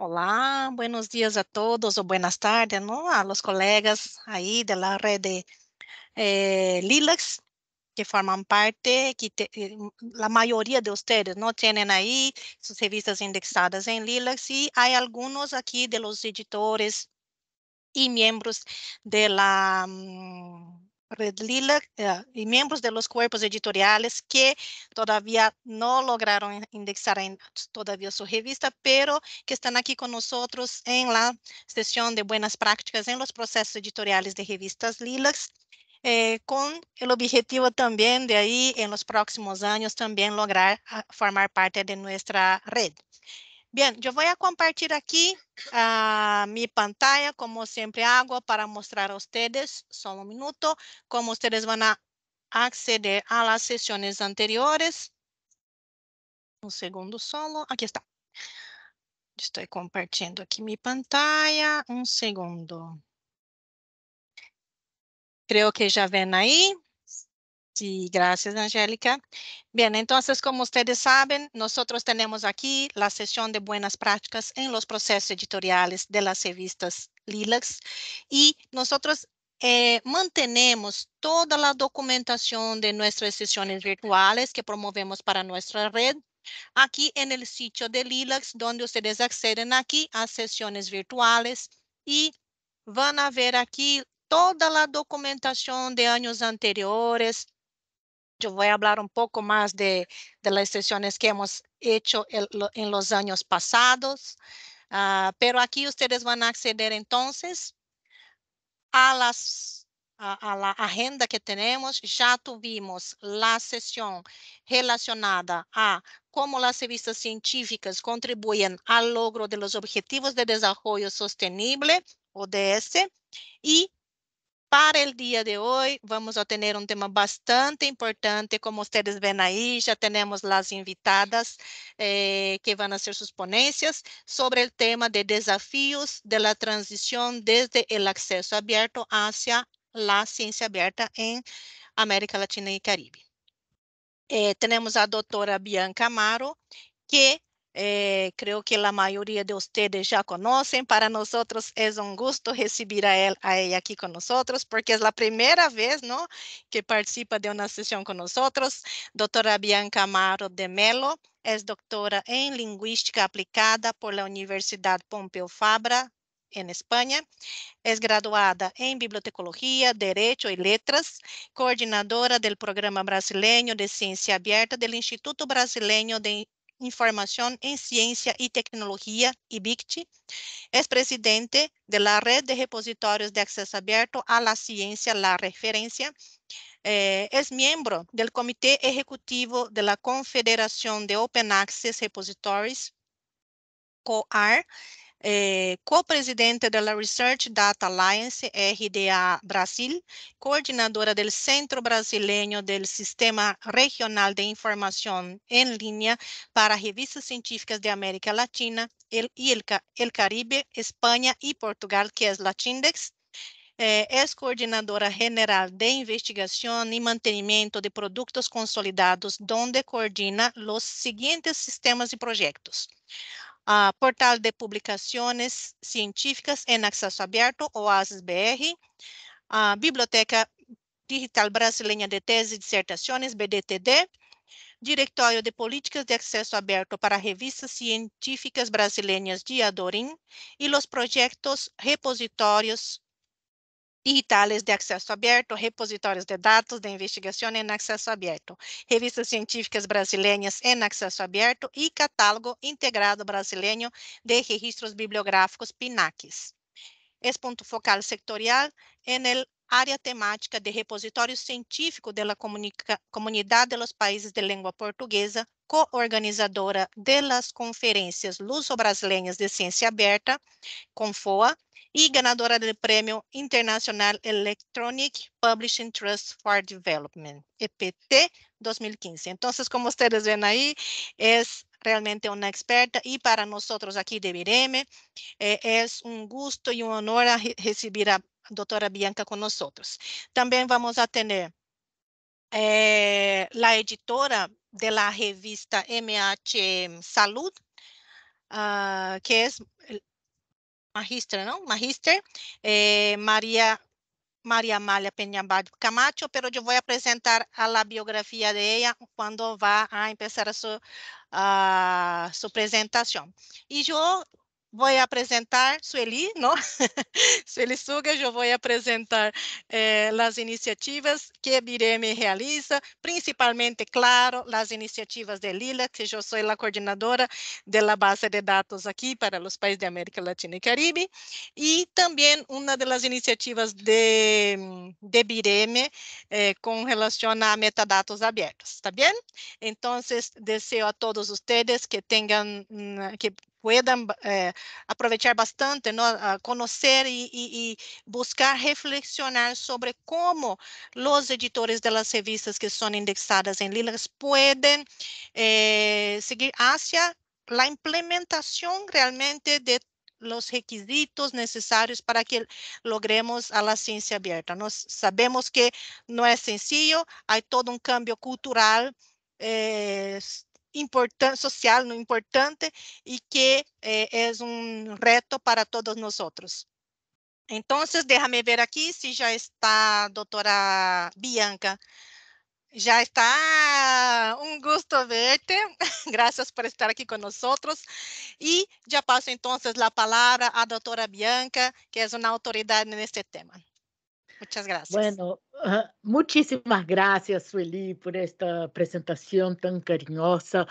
Hola, buenos días a todos o buenas tardes, ¿no? A los colegas ahí de la red de eh, Lilacs que forman parte, que eh, la mayoría de ustedes, ¿no? Tienen ahí sus revistas indexadas en Lilacs y hay algunos aquí de los editores y miembros de la... Mm, Red Lila eh, y miembros de los cuerpos editoriales que todavía no lograron indexar en, todavía su revista, pero que están aquí con nosotros en la sesión de buenas prácticas en los procesos editoriales de revistas Lilas. Eh, con el objetivo también de ahí en los próximos años también lograr ah, formar parte de nuestra red. Bien, yo voy a compartir aquí uh, mi pantalla, como siempre hago, para mostrar a ustedes, solo un minuto, cómo ustedes van a acceder a las sesiones anteriores. Un segundo solo, aquí está. Estoy compartiendo aquí mi pantalla, un segundo. Creo que ya ven ahí. Sí, gracias, Angélica. Bien, entonces, como ustedes saben, nosotros tenemos aquí la sesión de buenas prácticas en los procesos editoriales de las revistas Lilacs y nosotros eh, mantenemos toda la documentación de nuestras sesiones virtuales que promovemos para nuestra red aquí en el sitio de Lilacs, donde ustedes acceden aquí a sesiones virtuales y van a ver aquí toda a documentação de anos anteriores, yo voy a hablar un poco más de, las sesiones que hemos hecho en los años pasados, ah, pero aquí ustedes van a acceder entonces a, las, a, a la agenda que tenemos. Ya tuvimos la sesión relacionada a cómo las revistas científicas contribuyen al logro de los Objetivos de Desarrollo Sostenible, ODS, este, y Para o dia de hoje vamos obter um tema bastante importante, como vocês veem aí, já temos as invitadas eh, que vão fazer suas sus ponencias sobre o tema de desafios de la desde o acesso aberto hacia a ciência aberta em América Latina e Caribe. Eh, a doutora Bianca Amaro, que eh, creo que la mayoría de ustedes ya conocen. Para nosotros es un gusto recibir a, él, a ella aquí con nosotros porque es la primera vez ¿no? que participa de una sesión con nosotros. Doctora Bianca Amaro de Melo es doctora en lingüística aplicada por la Universidad Pompeu Fabra en España. Es graduada en Bibliotecología, Derecho y Letras, coordinadora del Programa Brasileño de Ciencia Abierta del Instituto Brasileño de Información en Ciencia y Tecnología, IBICTI. Es presidente de la Red de Repositorios de Acceso Abierto a la Ciencia, la Referencia. Eh, es miembro del Comité Ejecutivo de la Confederación de Open Access Repositories, COAR, é, co-presidente da Research Data Alliance, RDA Brasil, coordenadora do Centro Brasileiro do Sistema Regional de Informação em Linha para Revistas Científicas de América Latina e el, el Caribe, Espanha e Portugal, que é Latindex, é coordenadora general de investigação e mantenimento de produtos consolidados, onde coordina os seguintes sistemas e projetos: uh, portal de publicações científicas em acesso aberto OASIS-BR, uh, Biblioteca Digital Brasileira de Teses e Dissertações, BDTD, Diretório de Políticas de Acesso Aberto para Revistas Científicas Brasileiras de Adorim e os projetos repositórios digitales de acesso aberto, repositórios de dados de investigação em acesso aberto, revistas científicas brasileiras em acesso aberto e catálogo integrado brasileiro de registros bibliográficos PINACs. Esse ponto focal sectorial é na área temática de repositório científico da comunidade dos países de língua portuguesa, co-organizadora das conferências luso-brasileiras de ciência aberta, CONFOA, e ganadora do Premio Internacional Electronic Publishing Trust for Development, EPT 2015. Então, como vocês veem aí, é realmente uma experta e para nós aqui de Vireme é um gosto e um un honor receber a doutora Bianca conosco. Também También vamos a tener é, a editora de la revista MHM Salud, uh, ah, que é Magister, ¿no? Magister, eh, María, María Amalia Peñamballo Camacho, pero yo voy a presentar a la biografía de ella cuando va a empezar su, ah, su presentación. Y yo vou apresentar, Sueli, não? Sueli Suga, eu vou apresentar eh, as iniciativas que a Bireme realiza, principalmente, claro, as iniciativas de Lila, que eu sou a coordenadora da base de dados aqui para os países de América Latina e Caribe, e também uma das iniciativas de, de Bireme eh, com relação a metadados abertos, tá bem? Então, desejo a todos vocês que tenham, hum, que puedan eh, aprovechar bastante, A conocer y, buscar reflexionar sobre cómo los editores de las revistas que son indexadas en Lilas pueden eh, seguir hacia la implementación realmente de los requisitos necesarios para que logremos a la ciencia abierta. Nos sabemos que no es sencillo, hay todo un cambio cultural eh, importante, social muy importante e que eh, um reto para todos nós. Então, déjame ver aqui, se já está doutora Bianca. já está, ah, um gosto verte. Graças por estar aqui conosco. E já passo, então, a palavra à doutora Bianca, que é uma autoridade nesse tema. Muchas gracias. Bueno, muchísimas gracias, Sueli, por esta presentación tan cariñosa.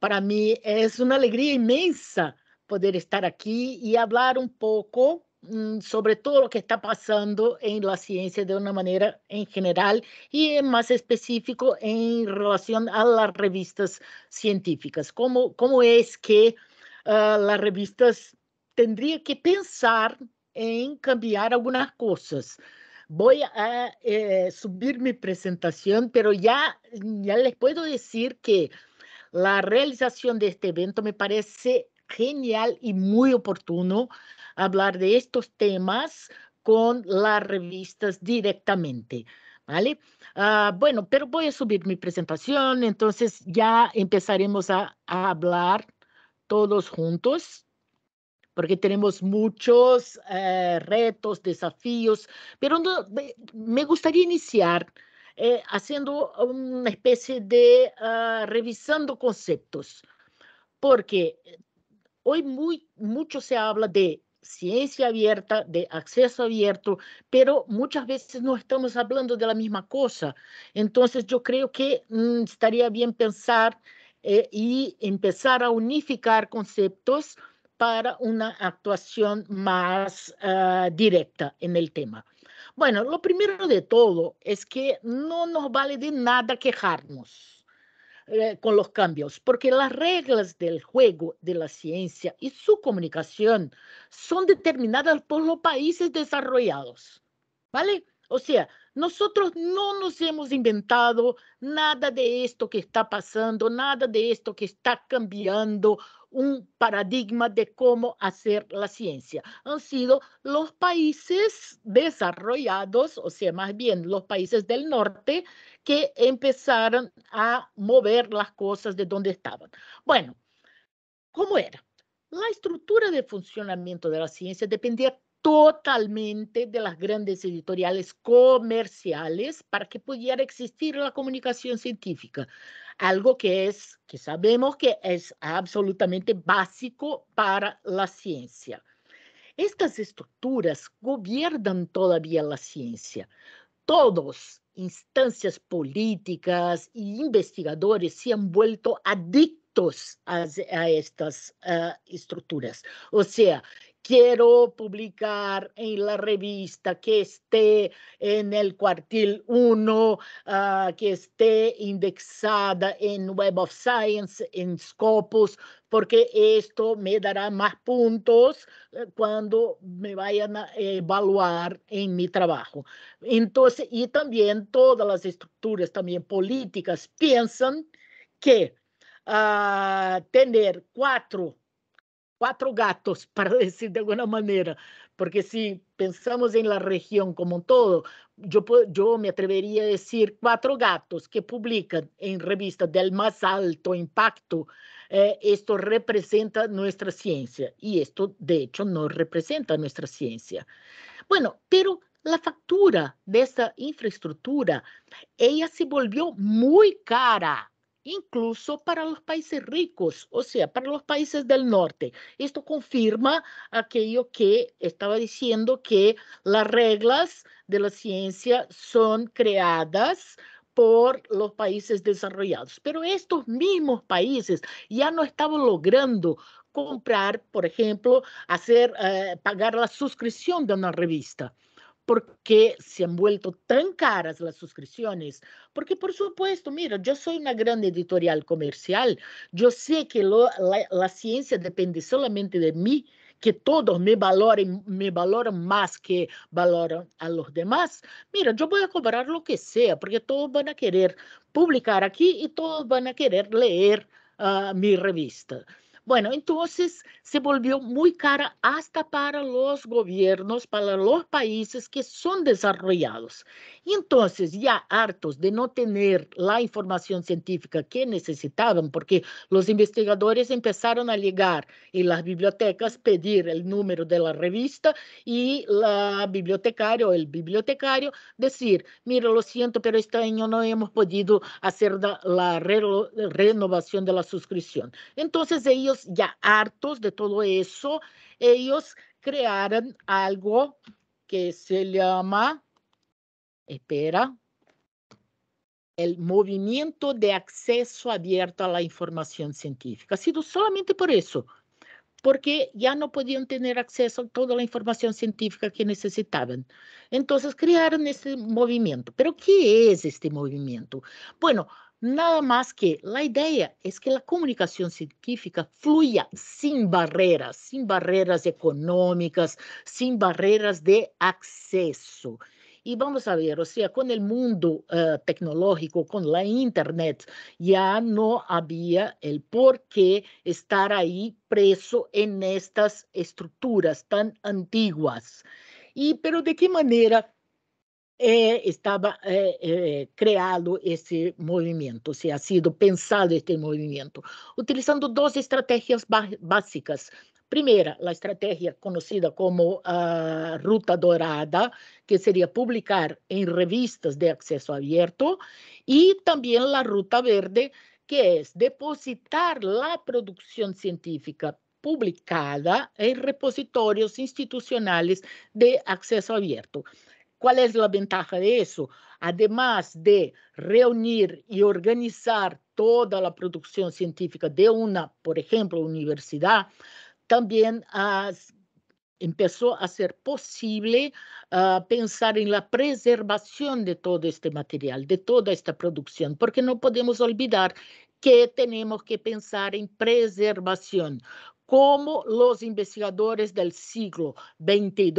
Para mí es una alegría inmensa poder estar aquí y hablar un poco mm, sobre todo lo que está pasando en la ciencia de una manera en general y más específico en relación a las revistas científicas. ¿Cómo, cómo es que ah, las revistas tendrían que pensar en cambiar algunas cosas voy a eh, subir mi presentación, pero ya, ya les puedo decir que la realización de este evento me parece genial y muy oportuno hablar de estos temas con las revistas directamente. ¿Vale? Ah, bueno, pero voy a subir mi presentación, entonces ya empezaremos a hablar todos juntos porque tenemos muchos eh, retos, desafíos, pero me gustaría iniciar eh, haciendo una especie de ah, revisando conceptos, porque eh, hoy muy, mucho se habla de ciencia abierta, de acceso abierto, pero muchas veces no estamos hablando de la misma cosa. Entonces yo creo que mm, estaría bien pensar y empezar a unificar conceptos para una actuación más ah, directa en el tema? Bueno, lo primero de todo es que no nos vale de nada quejarnos eh, con los cambios, porque las reglas del juego de la ciencia y su comunicación son determinadas por los países desarrollados, ¿vale? O sea, nosotros no nos hemos inventado nada de esto que está pasando, nada de esto que está cambiando un paradigma de cómo hacer la ciencia. Han sido los países desarrollados, o sea, más bien los países del norte, que empezaron a mover las cosas de donde estaban. Bueno, ¿cómo era? La estructura de funcionamiento de la ciencia dependía totalmente de las grandes editoriales comerciales para que pudiera existir la comunicación científica, algo que es que sabemos que es absolutamente básico para la ciencia. Estas estructuras gobiernan todavía la ciencia. Todos, instancias políticas e investigadores se han vuelto adictos a, estas eh, estructuras. O sea, quiero publicar en la revista que esté en el cuartil 1, ah, que esté indexada en Web of Science, en Scopus, porque esto me dará más puntos eh, cuando me vayan a evaluar en mi trabajo. Entonces, y también todas las estructuras también políticas piensan que ah, tener cuatro cuatro gatos, para decir de alguna manera, porque si pensamos en la región como un todo, yo, yo me atrevería a decir cuatro gatos que publican en revistas del más alto impacto, eh, esto representa nuestra ciencia y esto de hecho no representa nuestra ciencia. Bueno, pero la factura de esta infraestructura, ella se volvió muy cara incluso para los países ricos, o sea, para los países del norte. Esto confirma aquello que estaba diciendo, que las reglas de la ciencia son creadas por los países desarrollados. Pero estos mismos países ya no estaban logrando comprar, por ejemplo, hacer, eh, pagar la suscripción de una revista por qué se han vuelto tan caras las suscripciones. Porque, por supuesto, mira, yo soy una gran editorial comercial, yo sé que la, ciencia depende solamente de mí, que todos me valoren, me valoran más que valoran a los demás. Mira, yo voy a cobrar lo que sea, porque todos van a querer publicar aquí y todos van a querer leer ah, mi revista. Bueno, entonces se volvió muy cara hasta para los gobiernos, para los países que son desarrollados. Y entonces ya hartos de no tener la información científica que necesitaban, porque los investigadores empezaron a llegar en las bibliotecas pedir el número de la revista y la bibliotecaria o el bibliotecario decir, mira, lo siento, pero este año no hemos podido hacer la, renovación de la suscripción. Entonces ellos ya hartos de todo eso, ellos crearon algo que se llama, espera, el movimiento de acceso abierto a la información científica. Ha sido solamente por eso, porque ya no podían tener acceso a toda la información científica que necesitaban. Entonces crearon este movimiento. ¿Pero qué es este movimiento? Bueno, Nada más que la idea es que la comunicación científica fluya sin barreras, sin barreras económicas, sin barreras de acceso. Y vamos a ver, o sea, con el mundo eh, tecnológico, con la Internet, ya no había el por qué estar ahí preso en estas estructuras tan antiguas. Y, pero ¿de qué manera eh, estaba eh, eh, creado este movimiento, se ha sido pensado este movimiento utilizando dos estrategias básicas. Primera, la estrategia conocida como ah, Ruta Dorada, que sería publicar en revistas de acceso abierto, y también la Ruta Verde, que es depositar la producción científica publicada en repositorios institucionales de acceso abierto. ¿Cuál es la ventaja de eso? Además de reunir y organizar toda la producción científica de una, por ejemplo, universidad, también empezó a ser posible ah, pensar en la preservación de todo este material, de toda esta producción, porque no podemos olvidar que tenemos que pensar en preservación, como los investigadores del siglo XXII,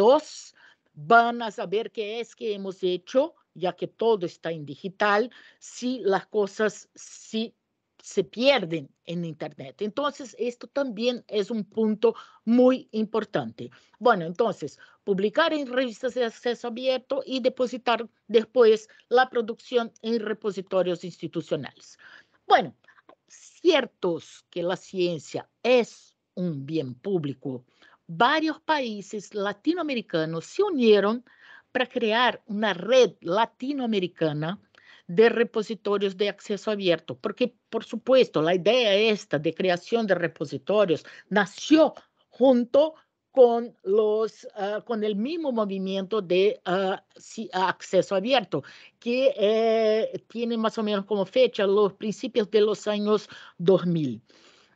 van a saber qué es que hemos hecho, ya que todo está en digital, si las cosas si se pierden en Internet. Entonces, esto también es un punto muy importante. Bueno, entonces, publicar en revistas de acceso abierto y depositar después la producción en repositorios institucionales. Bueno, ciertos que la ciencia es un bien público varios países latinoamericanos se unieron para crear una red latinoamericana de repositorios de acceso abierto, porque por supuesto la idea esta de creación de repositorios nació junto con, los, ah, con el mismo movimiento de ah, acceso abierto, que eh, tiene más o menos como fecha los principios de los años 2000.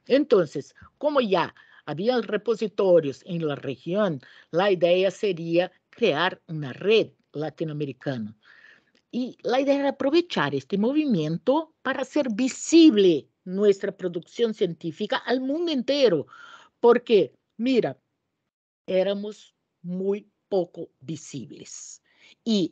Entonces, como ya había repositorios en la región, la idea sería crear una red latinoamericana. Y la idea era aprovechar este movimiento para hacer visible nuestra producción científica al mundo entero, porque, mira, éramos muy poco visibles. Y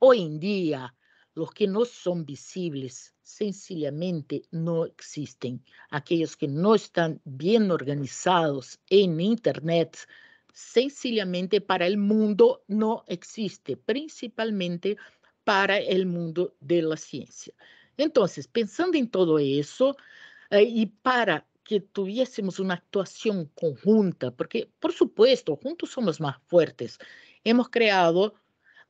hoy en día los que no son visibles sencillamente no existen. Aquellos que no están bien organizados en Internet, sencillamente para el mundo no existe, principalmente para el mundo de la ciencia. Entonces, pensando en todo eso eh, y para que tuviésemos una actuación conjunta, porque por supuesto, juntos somos más fuertes, hemos creado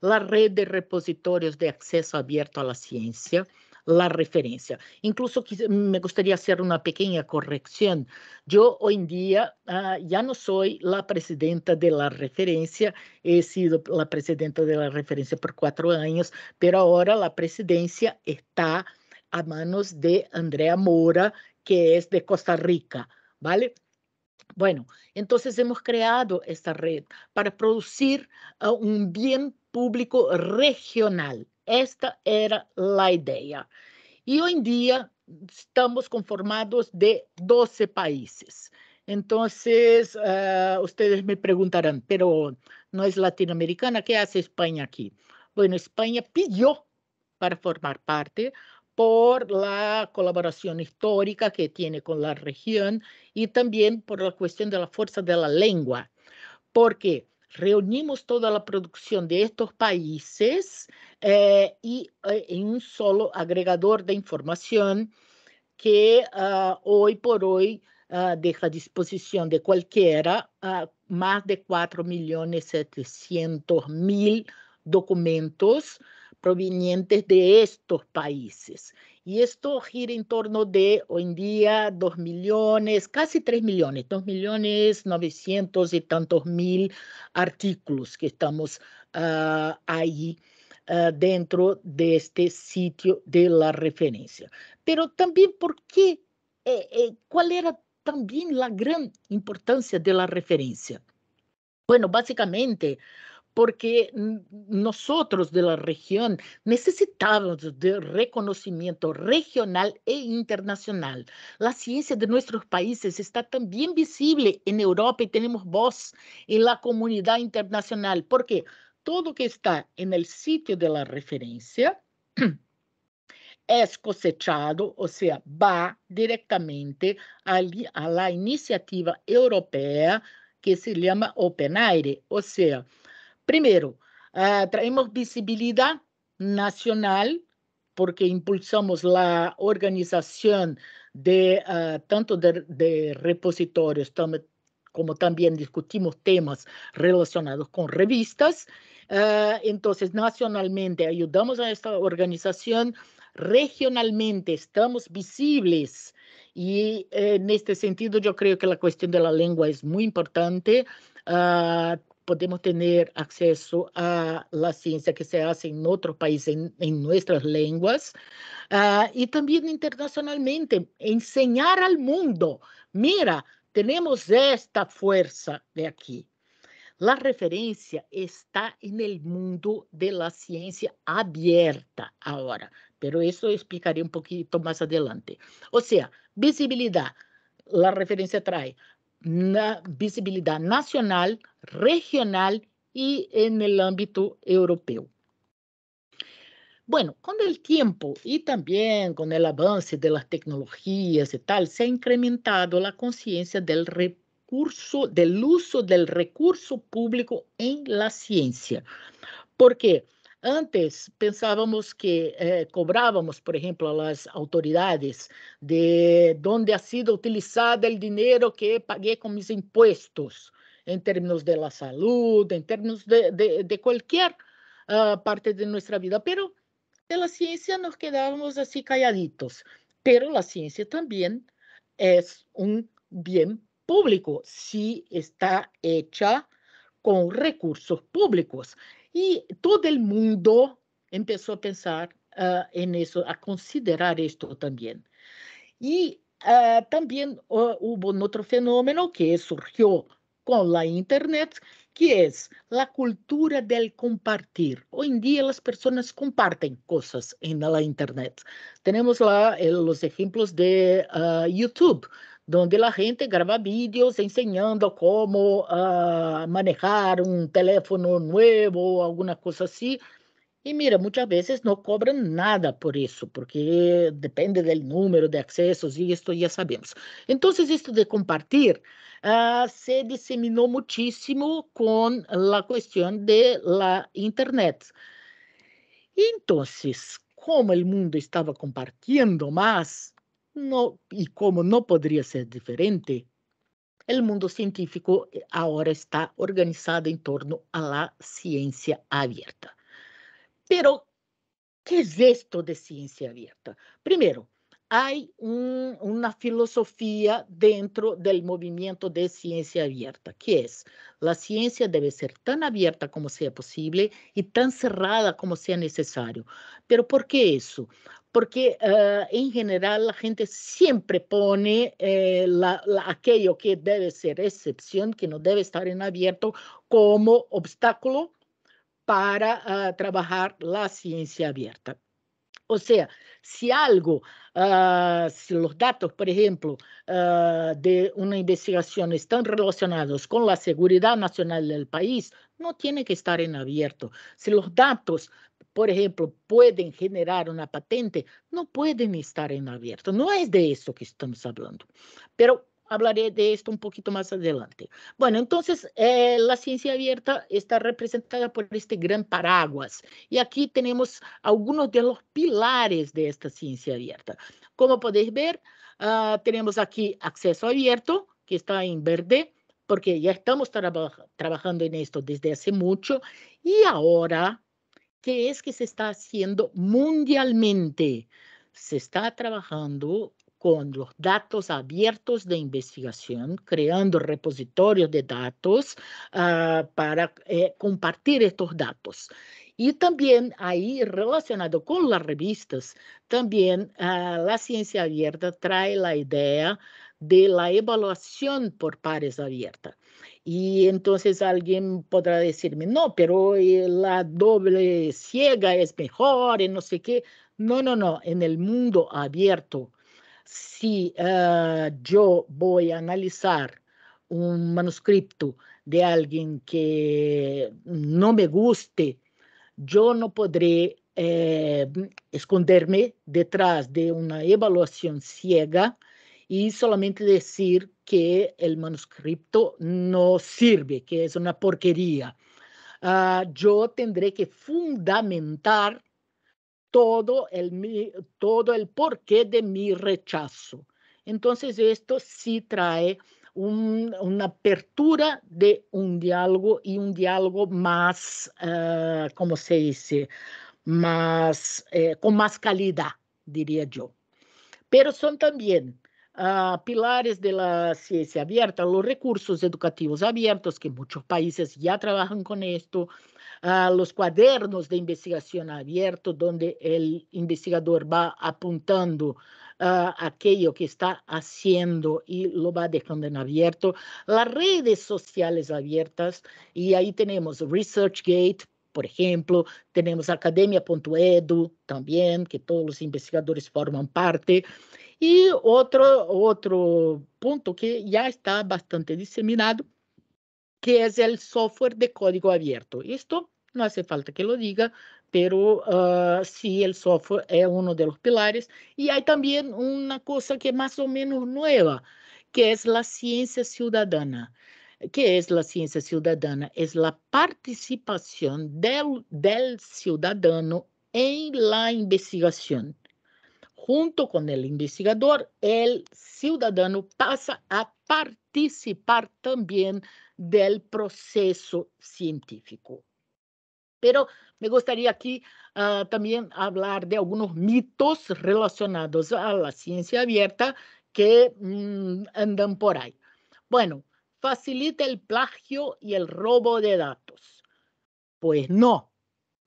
la red de repositorios de acceso abierto a la ciencia, la referencia. Incluso me gustaría hacer una pequeña corrección. Yo hoy en día ah, ya no soy la presidenta de la referencia, he sido la presidenta de la referencia por cuatro años, pero ahora la presidencia está a manos de Andrea Mora, que es de Costa Rica, ¿vale? Bueno, entonces hemos creado esta red para producir ah, un bien público regional. Esta era la idea. Y hoy en día estamos conformados de 12 países. Entonces, eh, ustedes me preguntarán, pero no es latinoamericana, ¿qué hace España aquí? Bueno, España pidió para formar parte por la colaboración histórica que tiene con la región y también por la cuestión de la fuerza de la lengua, porque reunimos toda la producción de estos países eh, y eh, en un solo agregador de información que ah, hoy por hoy ah, deja a disposición de cualquiera ah, más de 4.700.000 documentos provenientes de estos países. Y esto gira en torno de hoy en día 2 millones, casi 3 millones, 2 millones 900 y tantos mil artículos que estamos ah, ahí ah, dentro de este sitio de la referencia. Pero también, ¿por qué? Eh, eh, ¿Cuál era también la gran importancia de la referencia? Bueno, básicamente, porque nosotros de la región necesitamos de reconocimiento regional e internacional. La ciencia de nuestros países está también visible en Europa y tenemos voz en la comunidad internacional, porque todo que está en el sitio de la referencia es cosechado, o sea, va directamente a, la iniciativa europea que se llama Open Aire, o sea, Primero, ah, traemos visibilidad nacional porque impulsamos la organización de ah, tanto de, repositorios como también discutimos temas relacionados con revistas. Ah, entonces, nacionalmente ayudamos a esta organización, regionalmente estamos visibles y eh, en este sentido yo creo que la cuestión de la lengua es muy importante podemos tener acceso a la ciencia que se hace en otros países, en, nuestras lenguas, ah, y también internacionalmente, enseñar al mundo, mira, tenemos esta fuerza de aquí. La referencia está en el mundo de la ciencia abierta ahora, pero eso explicaré un poquito más adelante. O sea, visibilidad, la referencia trae la visibilidad nacional, regional y en el ámbito europeo. Bueno, con el tiempo y también con el avance de las tecnologías y tal, se ha incrementado la conciencia del recurso, del uso del recurso público en la ciencia. ¿Por qué? Antes pensábamos que eh, cobrábamos, por ejemplo, a las autoridades de dónde ha sido utilizado el dinero que pagué con mis impuestos, en términos de la salud, en términos de, cualquier ah, parte de nuestra vida, pero de la ciencia nos quedábamos así calladitos. Pero la ciencia también es un bien público si está hecha con recursos públicos. Y todo el mundo empezó a pensar ah, en eso, a considerar esto también. Y ah, también ah, hubo otro fenómeno que surgió con la internet, que es la cultura del compartir. Hoy en día las personas comparten cosas en la internet. Tenemos eh, los ejemplos de YouTube. donde a gente grava vídeos enseñando como uh, ah, manejar um teléfono novo ou alguma coisa assim e mira, muitas vezes não cobram nada por isso porque depende do número de acessos e isso já sabemos. Então, esto de compartir uh, se disseminou muchísimo com a questão de la Internet. então como o mundo estava compartilhando mais no, como não poderia ser diferente, o mundo científico eh, agora está organizado em torno à ciência ciencia abierta. Pero, que é isto de ciencia abierta? Primeiro, há uma filosofia dentro do movimento de ciencia abierta, que é: a ciencia deve ser tão abierta como seja possível e tão cerrada como seja necessário. ¿Pero por que isso? porque eh, en general la gente siempre pone eh, aquello que debe ser excepción, que no debe estar en abierto, como obstáculo para ah, trabajar la ciencia abierta. O sea, si algo, ah, si los datos, por ejemplo, ah, de una investigación están relacionados con la seguridad nacional del país, no tiene que estar en abierto. Si los datos por ejemplo, pueden generar una patente, no pueden estar en abierto. No es de eso que estamos hablando, pero hablaré de esto un poquito más adelante. Bueno, entonces eh, la ciencia abierta está representada por este gran paraguas y aquí tenemos algunos de los pilares de esta ciencia abierta. Como podéis ver, ah, tenemos aquí acceso abierto, que está en verde, porque ya estamos trabajando en esto desde hace mucho y ahora ¿Qué es que se está haciendo mundialmente? Se está trabajando con los datos abiertos de investigación, creando repositorios de datos ah, para eh, compartir estos datos. Y también ahí relacionado con las revistas, también ah, la ciencia abierta trae la idea de la evaluación por pares abierta. Y entonces alguien podrá decirme, no, pero eh, la doble ciega es mejor y no sé qué. No, no, no, en el mundo abierto, si ah, yo voy a analizar un manuscrito de alguien que no me guste, yo no podré eh, esconderme detrás de una evaluación ciega y solamente decir que el manuscrito no sirve, que es una porquería. Ah, yo tendré que fundamentar todo el, todo el porqué de mi rechazo. Entonces esto sí trae una apertura de un diálogo y un diálogo más, ah, ¿cómo se dice? Más, eh, con más calidad, diría yo. Pero son también pilares de la ciencia abierta, los recursos educativos abiertos, que muchos países ya trabajan con esto, los cuadernos de investigación abierto donde el investigador va apuntando ah, aquello que está haciendo y lo va dejando en abierto. Las redes sociales abiertas, y ahí tenemos ResearchGate, por ejemplo, tenemos academia.edu también, que todos los investigadores forman parte. Y otro, otro punto que ya está bastante diseminado, que es el software de código abierto. Esto no hace falta que lo diga, pero ah, sí el software es uno de los pilares. Y hay también una cosa que es más o menos nueva, que es la ciencia ciudadana. ¿Qué es la ciencia ciudadana? Es la participación del, ciudadano en la investigación. Junto con el investigador, el ciudadano pasa a participar también del proceso científico. Pero me gustaría aquí ah, también hablar de algunos mitos relacionados a la ciencia abierta que mm, andan por ahí. Bueno, facilita el plagio y el robo de datos. Pues no.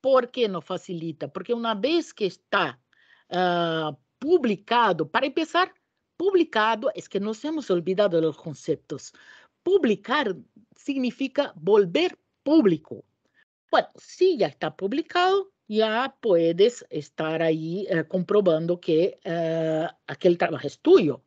¿Por qué no facilita? Porque una vez que está ah, publicado, para empezar, publicado es que nos hemos olvidado de los conceptos. Publicar significa volver público. Bueno, si ya está publicado, ya puedes estar ahí eh, comprobando que eh, aquel trabajo es tuyo.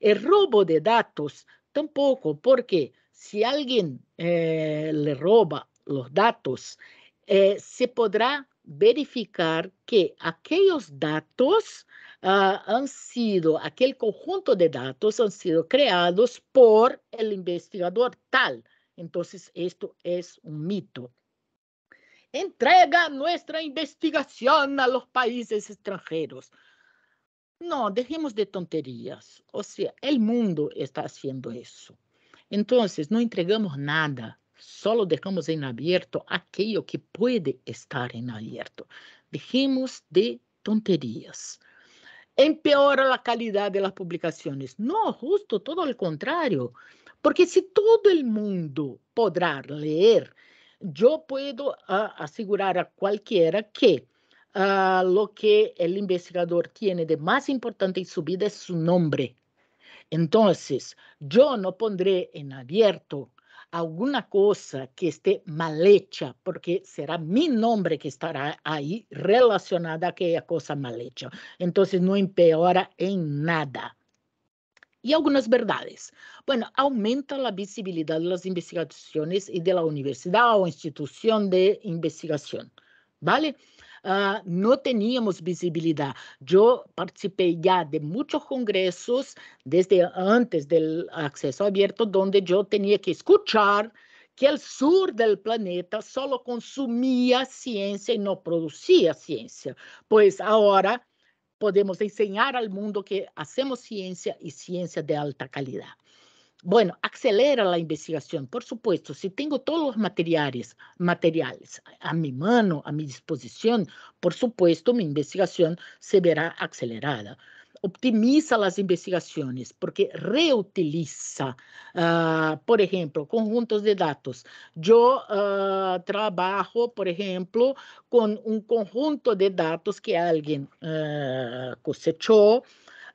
El robo de datos Tampoco, porque si alguien eh, le roba los datos, eh, se podrá verificar que aquellos datos ah, han sido, aquel conjunto de datos han sido creados por el investigador tal. Entonces, esto es un mito. Entrega nuestra investigación a los países extranjeros. No, dejemos de tonterías. O sea, el mundo está haciendo eso. Entonces, no entregamos nada, solo dejamos en abierto aquello que puede estar en abierto. Dejemos de tonterías. Empeora la calidad de las publicaciones. No, justo todo al contrario. Porque si todo el mundo podrá leer, yo puedo ah, asegurar a cualquiera que lo que el investigador tiene de más importante en su vida es su nombre. Entonces, yo no pondré en abierto alguna cosa que esté mal hecha, porque será mi nombre que estará ahí relacionada a aquella cosa mal hecha. Entonces, no empeora en nada. Y algunas verdades. Bueno, aumenta la visibilidad de las investigaciones y de la universidad o institución de investigación. ¿Vale? Ah, no teníamos visibilidad. Yo participé ya de muchos congresos desde antes del acceso abierto, donde yo tenía que escuchar que el sur del planeta solo consumía ciencia y no producía ciencia. Pues ahora podemos enseñar al mundo que hacemos ciencia y ciencia de alta calidad. Bueno, acelera la investigación, por supuesto. Si tengo todos los materiales, materiales a mi mano, a mi disposición, por supuesto mi investigación se verá acelerada. Optimiza las investigaciones porque reutiliza, ah, por ejemplo, conjuntos de datos. Yo ah, trabajo, por ejemplo, con un conjunto de datos que alguien ah, cosechó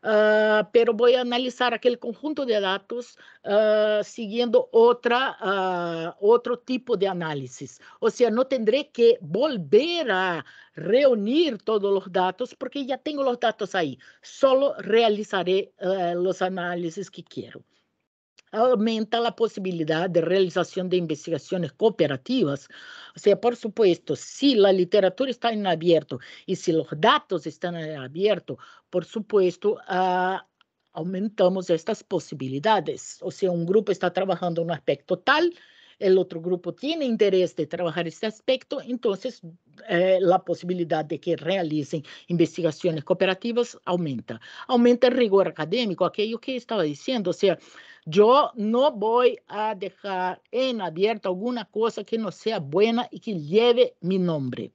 Ah, pero voy a analizar aquel conjunto de datos ah, siguiendo otra, ah, otro tipo de análisis. O sea, no tendré que volver a reunir todos los datos porque ya tengo los datos ahí. Solo realizaré los análisis que quiero aumenta la posibilidad de realización de investigaciones cooperativas. O sea, por supuesto, si la literatura está en abierto y si los datos están abiertos, por supuesto, ah, aumentamos estas posibilidades. O sea, un grupo está trabajando en un aspecto tal, el otro grupo tiene interés de trabajar este aspecto, entonces eh, la posibilidad de que realicen investigaciones cooperativas aumenta. Aumenta el rigor académico, aquello que estaba diciendo, o sea, yo no voy a dejar en abierto alguna cosa que no sea buena y que lleve mi nombre.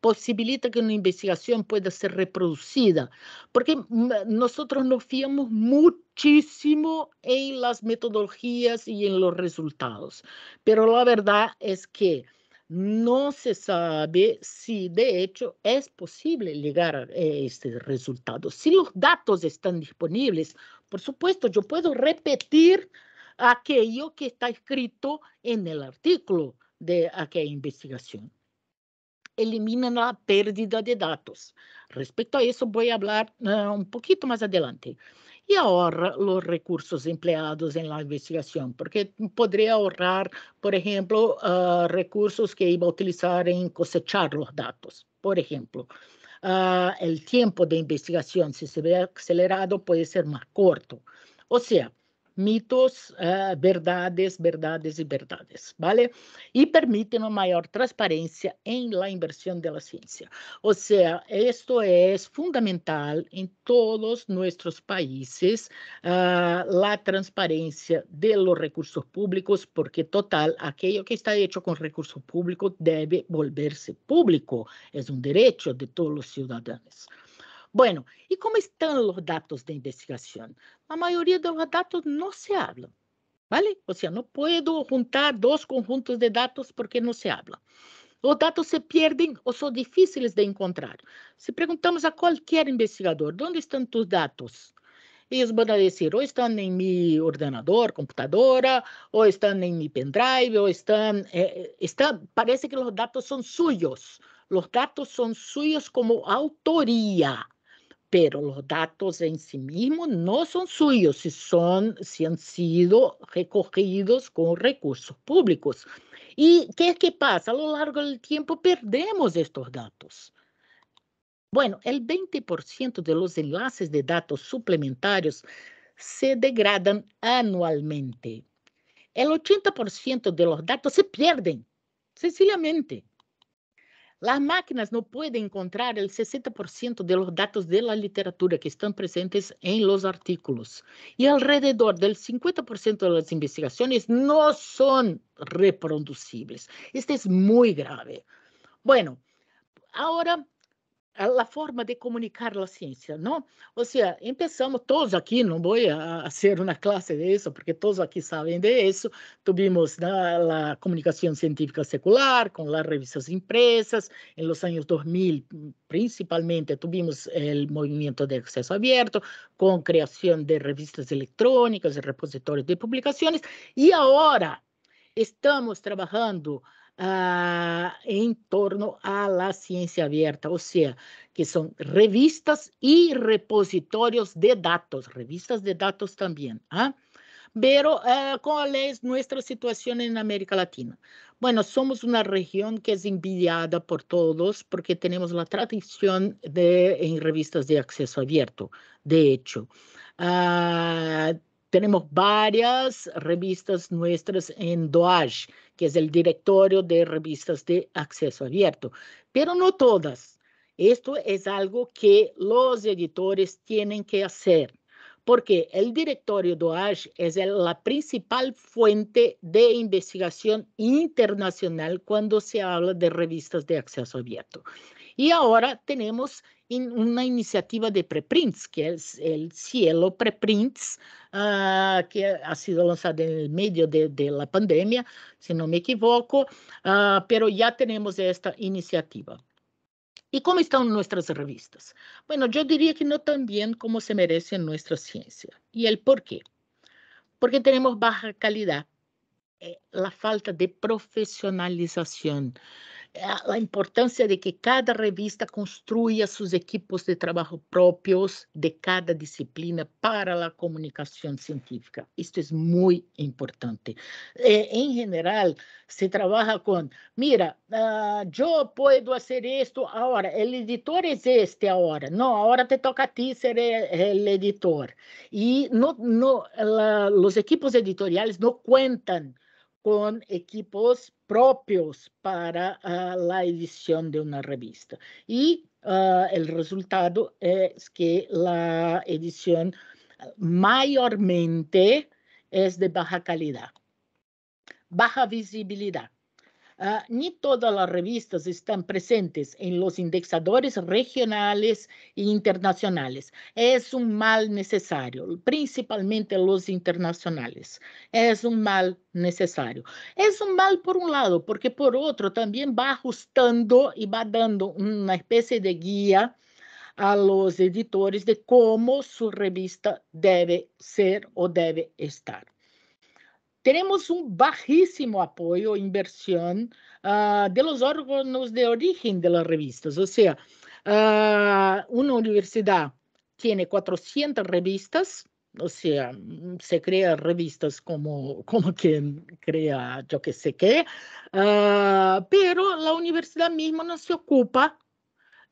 Posibilita que una investigación pueda ser reproducida, porque nosotros nos fiamos muchísimo en las metodologías y en los resultados. Pero la verdad es que no se sabe si de hecho es posible llegar a eh, este resultado. Si los datos están disponibles, por supuesto, yo puedo repetir aquello que está escrito en el artículo de aquella investigación. Eliminan la pérdida de datos. Respecto a eso voy a hablar eh, un poquito más adelante. Y ahorra los recursos empleados en la investigación, porque podría ahorrar, por ejemplo, eh, recursos que iba a utilizar en cosechar los datos, por ejemplo. Ah, el tiempo de investigación, si se ve acelerado, puede ser más corto. O sea, mitos, uh, verdades, verdades e verdades, ¿vale? E permite uma maior transparência em la inversão de la ciencia. seja, isto é es fundamental em todos nossos países, uh, la de los recursos públicos, porque total, aquilo que está hecho com recursos públicos deve volverse público, É um direito de todos os cidadãos. Bueno, e como estão os dados de investigação? A maioria dos dados não se habla, ¿vale? Ou seja, não posso juntar dois conjuntos de dados porque não se habla. Os dados se perdem ou são difíceis de encontrar. Se perguntamos a qualquer investigador, ¿dónde estão tus dados? Eles vão dizer, ou estão em meu ordenador, computadora, ou estão em meu pendrive, ou estão, eh, eh estão... Parece que os dados são suyos. Os dados são suyos como autoria. pero los datos en sí mismos no son suyos si, son, si han sido recogidos con recursos públicos. ¿Y qué es que pasa? A lo largo del tiempo perdemos estos datos. Bueno, el 20% de los enlaces de datos suplementarios se degradan anualmente. El 80% de los datos se pierden, sencillamente. Las máquinas no pueden encontrar el 60% de los datos de la literatura que están presentes en los artículos y alrededor del 50% de las investigaciones no son reproducibles. Esto es muy grave. Bueno, ahora a forma de comunicar a ciência, não? Ou seja, começamos todos aqui, não vou eh, a hacer una clase de isso, porque todos aqui sabem de eso, tuvimos né, a comunicação científica secular com as revistas impresas, Em los anos 2000 principalmente tuvimos o movimento de aberto, com a criação de revistas eletrônicas de repositórios de publicações. E agora estamos trabalhando ah, en torno a la ciencia abierta, o sea, que son revistas y repositorios de datos, revistas de datos también. ¿ah? Pero, eh, ¿cuál es nuestra situación en América Latina? Bueno, somos una región que es envidiada por todos porque tenemos la tradición de, en revistas de acceso abierto, de hecho. ah, tenemos varias revistas nuestras en DOAJ, que es el directorio de revistas de acceso abierto, pero no todas. Esto es algo que los editores tienen que hacer, porque el directorio DOAJ es la principal fuente de investigación internacional cuando se habla de revistas de acceso abierto. Y ahora tenemos una iniciativa de preprints, que es el Cielo Preprints, ah, que ha sido lanzada en el medio de, la pandemia, si no me equivoco, ah, pero ya tenemos esta iniciativa. ¿Y cómo están nuestras revistas? Bueno, yo diría que no tan bien como se merece nuestra ciencia. ¿Y el por qué? Porque tenemos baja calidad, eh, la falta de profesionalización. a importância de que cada revista construa seus equipos de trabalho propios de cada disciplina para a comunicação científica. Isto é muito importante. Eh, geral se trabalha com mira, uh, yo fazer isto esto ahora, o editor é este agora. Não, agora te toca a ti ser o editor. e no, equipos editoriales não cuentan con equipos propios para ah, la edición de una revista. Y ah, el resultado es que la edición mayormente es de baja calidad, baja visibilidad. Ah, ni todas las revistas están presentes en los indexadores regionales e internacionales. Es un mal necesario, principalmente los internacionales. Es un mal necesario. Es un mal por un lado, porque por otro también va ajustando y va dando una especie de guía a los editores de cómo su revista debe ser o debe estar. Tenemos un bajísimo apoyo, inversión ah, de los órganos de origen de las revistas. O sea, ah, una universidad tiene 400 revistas, o sea, se crean revistas como, como quien crea yo que sé qué, ah, pero la universidad misma no se ocupa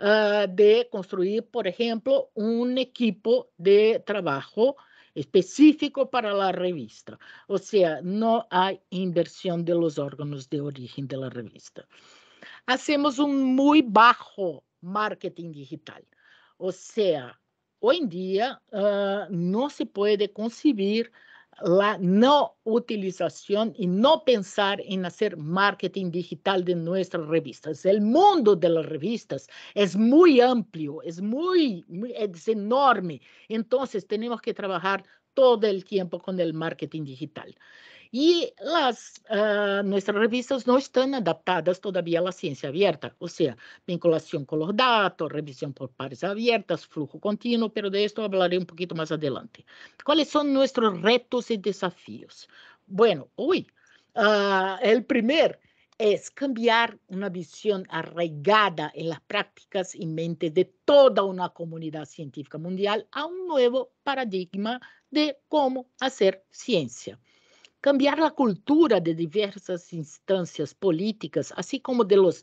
de construir, por ejemplo, un equipo de trabajo específico para la revista. O sea, no hay inversión de los órganos de origen de la revista. Hacemos un muy bajo marketing digital. O sea, hoy en día ah, no se puede concebir la no utilización y no pensar en hacer marketing digital de nuestras revistas. El mundo de las revistas es muy amplio, es muy, es enorme. Entonces tenemos que trabajar todo el tiempo con el marketing digital. Y las, eh, nuestras revistas no están adaptadas todavía a la ciencia abierta, o sea, vinculación con los datos, revisión por pares abiertas, flujo continuo, pero de esto hablaré un poquito más adelante. ¿Cuáles son nuestros retos y desafíos? Bueno, hoy ah, el primer es cambiar una visión arraigada en las prácticas y mentes de toda una comunidad científica mundial a un nuevo paradigma de cómo hacer ciencia. cambiar a cultura de diversas instâncias políticas, assim como de los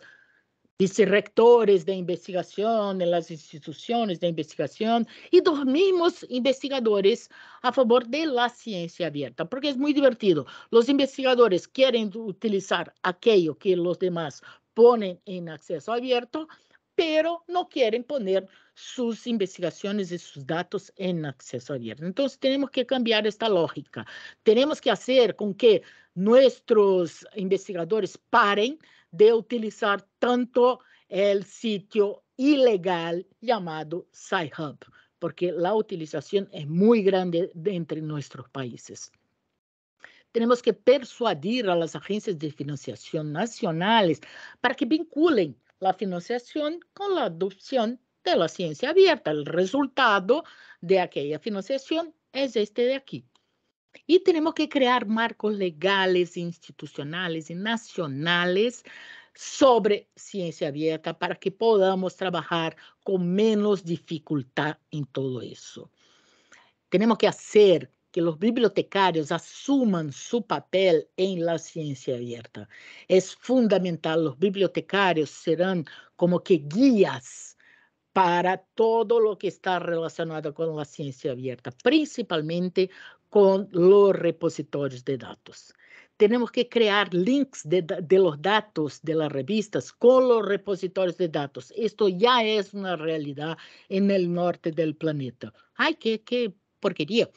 vice-rectores de investigação, das instituições de investigação, e dormimos investigadores a favor de la ciência aberta, porque é muito divertido. Os investigadores querem utilizar aquilo que os demás ponem em acesso aberto, pero no quieren poner sus investigaciones y sus datos en acceso abierto. Entonces tenemos que cambiar esta lógica. Tenemos que hacer con que nuestros investigadores paren de utilizar tanto el sitio ilegal llamado SciHub, porque la utilización es muy grande entre nuestros países tenemos que persuadir a las agencias de financiación nacionales para que vinculen la financiación con la adopción de la ciencia abierta. El resultado de aquella financiación es este de aquí. Y tenemos que crear marcos legales, institucionales y nacionales sobre ciencia abierta para que podamos trabajar con menos dificultad en todo eso. Tenemos que hacer que los bibliotecarios asuman su papel en la ciencia abierta. Es fundamental, los bibliotecarios serán como que guías para todo lo que está relacionado con la ciencia abierta, principalmente con los repositorios de datos. Tenemos que crear links de, los datos de las revistas con los repositorios de datos. Esto ya es una realidad en el norte del planeta. Hay que, que porquería,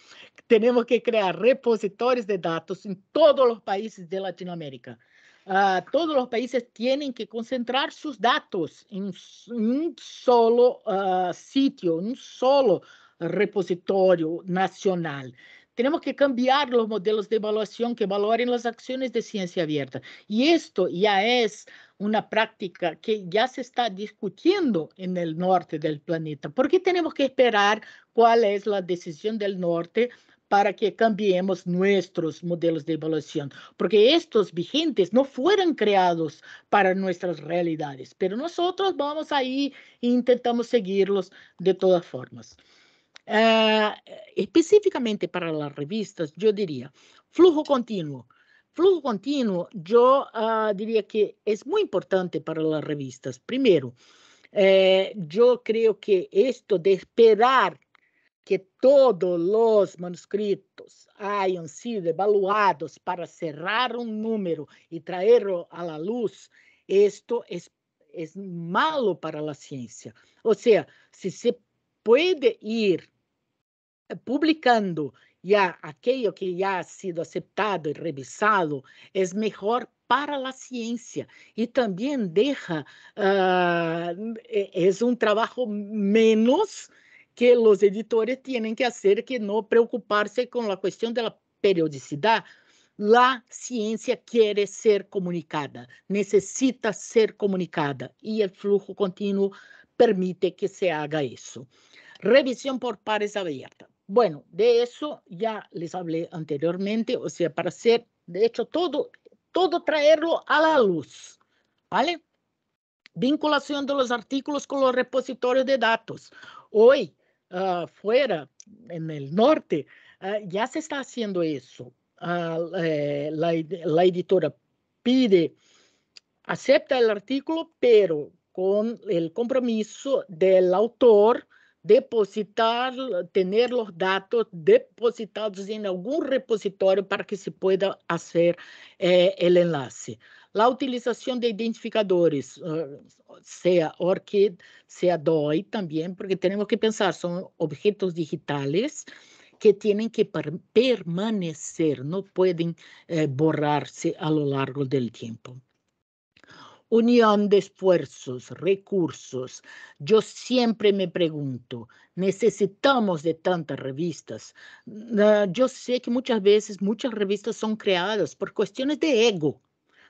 tenemos que crear repositorios de datos en todos los países de Latinoamérica. Ah, todos los países tienen que concentrar sus datos en, un solo ah, sitio, en un solo repositorio nacional. Tenemos que cambiar los modelos de evaluación que valoren las acciones de ciencia abierta. Y esto ya es una práctica que ya se está discutiendo en el norte del planeta. ¿Por qué tenemos que esperar cuál es la decisión del norte para que cambiemos nuestros modelos de evaluación, porque estos vigentes no fueron creados para nuestras realidades, pero nosotros vamos ahí e intentamos seguirlos de todas formas. Ah, específicamente para las revistas, yo diría, flujo continuo. Flujo continuo, yo ah, diría que es muy importante para las revistas. Primero, eh, yo creo que esto de esperar que todos los manuscritos hayan sido evaluados para cerrar un número y traerlo a la luz, esto es, es malo para la ciencia. O sea, si se puede ir publicando ya que já ha sido aceptado ah, mm, e revisado é melhor para a ciência e também deja, uh, um trabalho menos que os editores têm que fazer, que não preocupar se com a questão da periodicidade. A ciência quer ser comunicada, necessita ser comunicada e o flujo continuo permite que se haga isso. Revisão por pares abierta. Bueno, de eso ya les hablé anteriormente, o sea, para hacer, de hecho, todo, todo traerlo a la luz, ¿vale? Vinculación de los artículos con los repositorios de datos. Hoy, ah, fuera, en el norte, ah, ya se está haciendo eso. Ah, eh, la editora pide, acepta el artículo, pero con el compromiso del autor depositar, tener los datos depositados en algún repositorio para que se pueda hacer eh, el enlace. La utilización de identificadores, sea ORCID, sea DOI también, porque tenemos que pensar, son objetos digitales que tienen que permanecer, no pueden eh, borrarse a lo largo del tiempo unión de esfuerzos, recursos. Yo siempre me pregunto, necesitamos de tantas revistas. Mm, ah, yo sé que muchas veces muchas revistas son creadas por cuestiones de ego.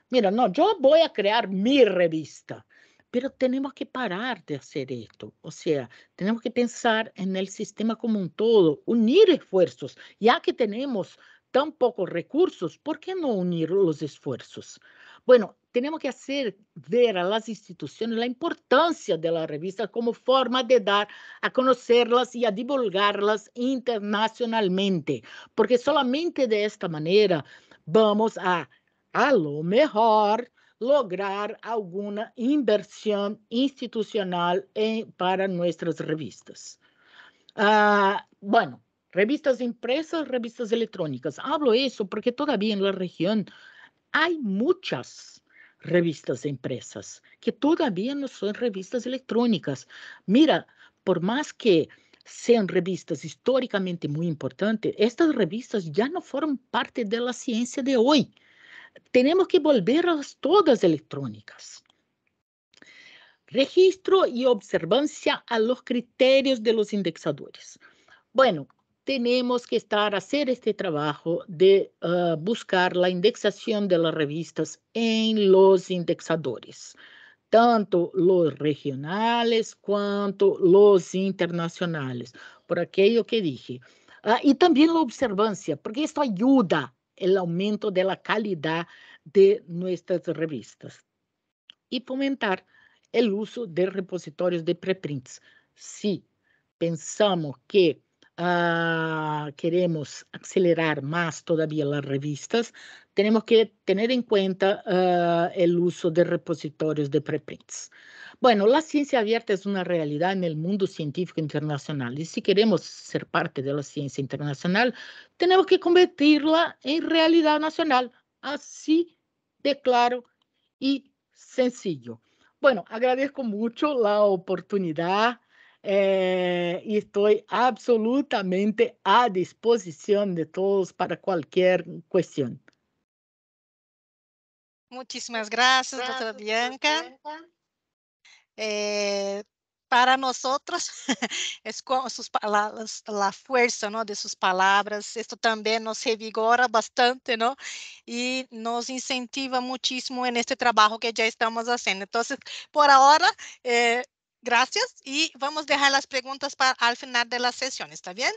Mira, no, yo voy a crear mi revista, pero tenemos que parar de hacer esto. O sea, tenemos que pensar en el sistema como un todo, unir esfuerzos, ya que tenemos tan pocos recursos, ¿por qué no unir los esfuerzos? Bueno, tenemos que hacer ver a las instituciones la importancia de la revista como forma de dar a conocerlas y a divulgarlas internacionalmente, porque solamente de esta manera vamos a, a lo mejor, lograr alguna inversión institucional para nuestras revistas. Ah, bueno, revistas impresas, revistas electrónicas. Hablo eso porque todavía en la región hay muchas revistas empresas que todavía no son revistas electrónicas. Mira, por más que sean revistas históricamente muy importantes, estas revistas ya no forman parte de la ciencia de hoy. Tenemos que volver todas electrónicas. Registro y observancia a los criterios de los indexadores. Bueno, tenemos que estar, hacer este trabajo de ah, buscar la indexación de las revistas en los indexadores, tanto los regionales cuanto los internacionales, por aquello que dije. Ah, y también la observancia, porque esto ayuda el aumento de la calidad de nuestras revistas. Y fomentar el uso de repositorios de preprints. Si pensamos que Ah, queremos acelerar más todavía las revistas, tenemos que tener en cuenta ah, el uso de repositorios de preprints. Bueno, la ciencia abierta es una realidad en el mundo científico internacional y si queremos ser parte de la ciencia internacional, tenemos que convertirla en realidad nacional. Así de claro y sencillo. Bueno, agradezco mucho la oportunidad Eh, estou absolutamente à disposição de todos para qualquer questão. Muitíssimas graças, doutora Bianca. Eh, para nós es com suas palavras, a força, não, de suas palavras, também nos revigora bastante, não? E nos incentiva muito en este trabalho que já estamos fazendo. Então, por agora. Eh, Gracias y vamos a dejar las preguntas para, al final de la sesión, ¿está bien?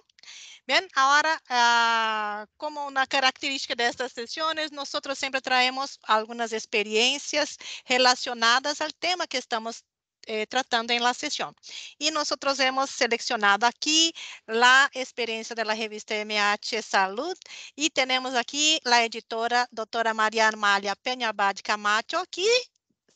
Bien, ahora uh, como una característica de estas sesiones, nosotros siempre traemos algunas experiencias relacionadas al tema que estamos eh, tratando en la sesión. Y nosotros hemos seleccionado aquí la experiencia de la revista MH Salud y tenemos aquí la editora doctora María Amalia Peñabad Camacho, que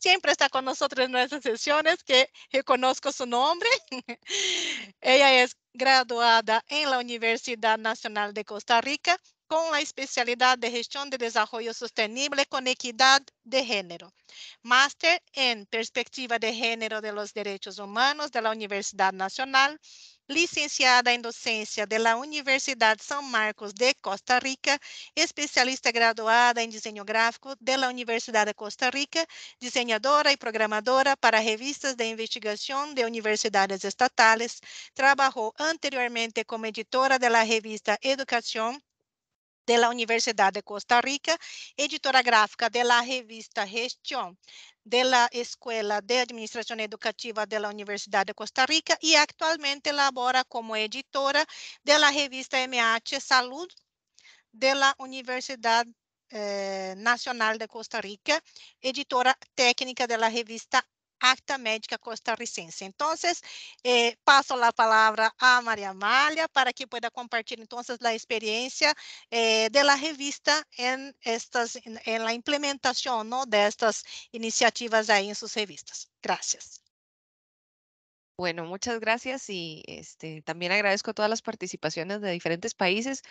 siempre está con nosotros en nuestras sesiones, que reconozco su nombre. Ella es graduada en la Universidad Nacional de Costa Rica con la especialidad de gestión de desarrollo sostenible con equidad de género, máster en perspectiva de género de los derechos humanos de la Universidad Nacional licenciada em docência da Universidade São Marcos de Costa Rica, especialista graduada em desenho gráfico da Universidade de Costa Rica, desenhadora e programadora para revistas de investigação de universidades estatais, trabalhou anteriormente como editora da revista Educação de la Universidad de Costa Rica, editora gráfica de la revista Gestión de la Escuela de Administración Educativa de la Universidad de Costa Rica y actualmente labora como editora de la revista MH Salud de la Universidad eh, Nacional de Costa Rica, editora técnica de la revista Acta Médica Costarricense. Entonces, eh, paso la palabra a María Amalia para que pueda compartir entonces la experiencia eh, de la revista en, estas, en, la implementación ¿no? de estas iniciativas ahí en sus revistas. Gracias. Bueno, muchas gracias y este, también agradezco todas las participaciones de diferentes países.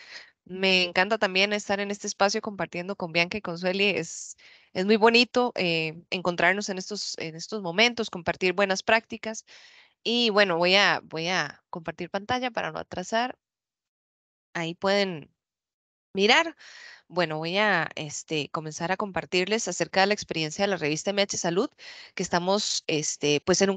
Me encanta también estar en este espacio compartiendo con Bianca y Consueli. Es, es muy bonito eh, encontrarnos en estos, en estos momentos, compartir buenas prácticas. Y bueno, voy a, voy a compartir pantalla para no atrasar. Ahí pueden mirar bueno, voy a este, comenzar a compartirles acerca de la experiencia de la revista MH Salud, que estamos este, pues en un,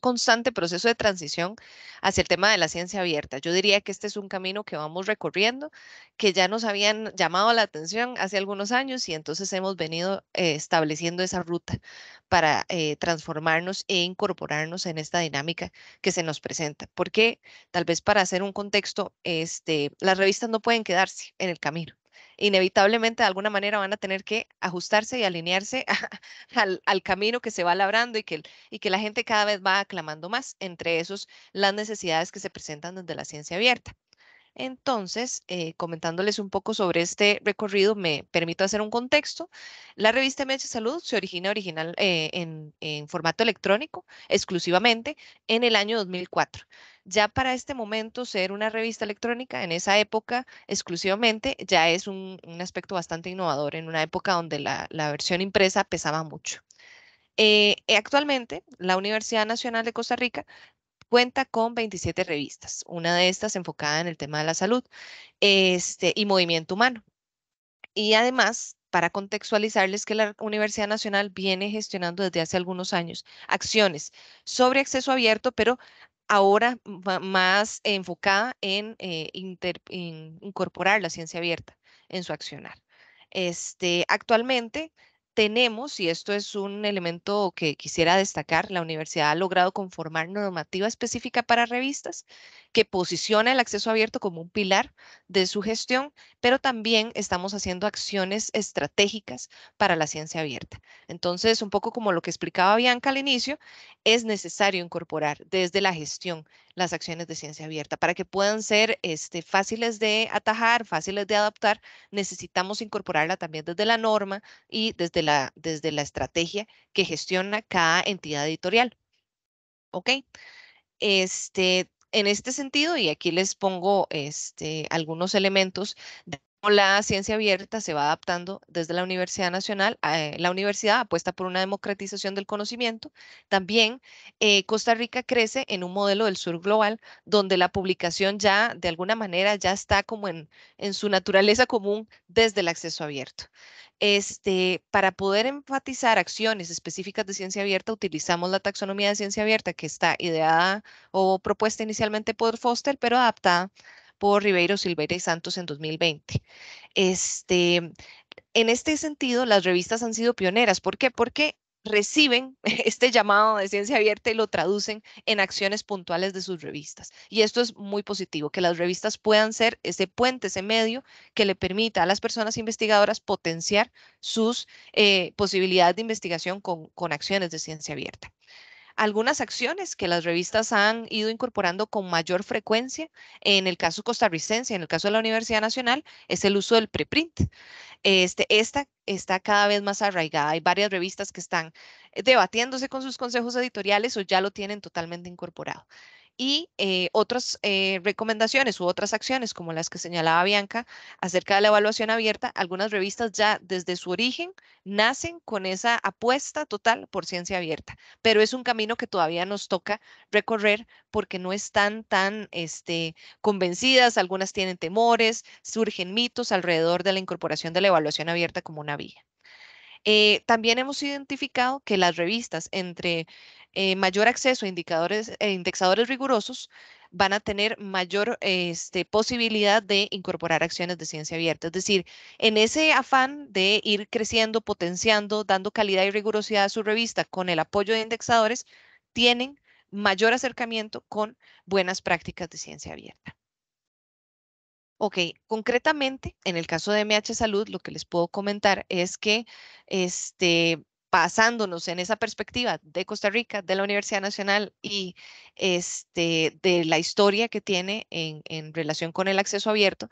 constante proceso de transición hacia el tema de la ciencia abierta. Yo diría que este es un camino que vamos recorriendo, que ya nos habían llamado la atención hace algunos años y entonces hemos venido eh, estableciendo esa ruta para eh, transformarnos e incorporarnos en esta dinámica que se nos presenta. Porque tal vez para hacer un contexto, este, las revistas no pueden quedarse en el camino inevitablemente de alguna manera van a tener que ajustarse y alinearse al, camino que se va labrando y que, y que la gente cada vez va aclamando más, entre esos las necesidades que se presentan desde la ciencia abierta. Entonces, eh, comentándoles un poco sobre este recorrido, me permito hacer un contexto. La revista MH Salud se origina original eh, en, formato electrónico exclusivamente en el año 2004 ya para este momento ser una revista electrónica en esa época exclusivamente ya es un, aspecto bastante innovador en una época donde la, versión impresa pesaba mucho. Eh, actualmente, la Universidad Nacional de Costa Rica Cuenta con 27 revistas, una de estas enfocada en el tema de la salud este, y movimiento humano. Y además, para contextualizarles que la Universidad Nacional viene gestionando desde hace algunos años acciones sobre acceso abierto, pero ahora más enfocada eh, en, incorporar la ciencia abierta en su accionar. Este, actualmente tenemos, y esto es un elemento que quisiera destacar, la universidad ha logrado conformar normativa específica para revistas que posiciona el acceso abierto como un pilar de su gestión, pero también estamos haciendo acciones estratégicas para la ciencia abierta. Entonces, un poco como lo que explicaba Bianca al inicio, es necesario incorporar desde la gestión las acciones de ciencia abierta para que puedan ser este, fáciles de atajar, fáciles de adaptar. Necesitamos incorporarla también desde la norma y desde la, desde la estrategia que gestiona cada entidad editorial. ¿Ok? Este, en este sentido, y aquí les pongo este, algunos elementos de la ciencia abierta se va adaptando desde la Universidad Nacional. Eh, la universidad apuesta por una democratización del conocimiento. También eh, Costa Rica crece en un modelo del sur global donde la publicación ya de alguna manera ya está como en, su naturaleza común desde el acceso abierto. Este, para poder enfatizar acciones específicas de ciencia abierta, utilizamos la taxonomía de ciencia abierta que está ideada o propuesta inicialmente por Foster, pero adaptada por Ribeiro, Silveira y Santos en 2020. Este, en este sentido, las revistas han sido pioneras. ¿Por qué? Porque reciben este llamado de ciencia abierta y lo traducen en acciones puntuales de sus revistas. Y esto es muy positivo, que las revistas puedan ser ese puente, ese medio que le permita a las personas investigadoras potenciar sus eh, posibilidades de investigación con acciones de ciencia abierta algunas acciones que las revistas han ido incorporando con mayor frecuencia, en el caso costarricense, en el caso de la Universidad Nacional, es el uso del preprint. Este, esta está cada vez más arraigada. Hay varias revistas que están eh, debatiéndose con sus consejos editoriales o ya lo tienen totalmente incorporado y eh, otras eh, recomendaciones u otras acciones como las que señalaba Bianca acerca de la evaluación abierta, algunas revistas ya desde su origen nacen con esa apuesta total por ciencia abierta, pero es un camino que todavía nos toca recorrer porque no están tan este, convencidas, algunas tienen temores, surgen mitos alrededor de la incorporación de la evaluación abierta como una vía. Eh, también hemos identificado que las revistas entre eh, mayor acceso a indicadores e indexadores rigurosos, van a tener mayor este, posibilidad de incorporar acciones de ciencia abierta. Es decir, en ese afán de ir creciendo, potenciando, dando calidad y rigurosidad a su revista con el apoyo de indexadores, tienen mayor acercamiento con buenas prácticas de ciencia abierta. Ok, concretamente, en el caso de MH Salud, lo que les puedo comentar es que este, basándonos en esa perspectiva de Costa Rica, de la Universidad Nacional y este, de la historia que tiene en, relación con el acceso abierto,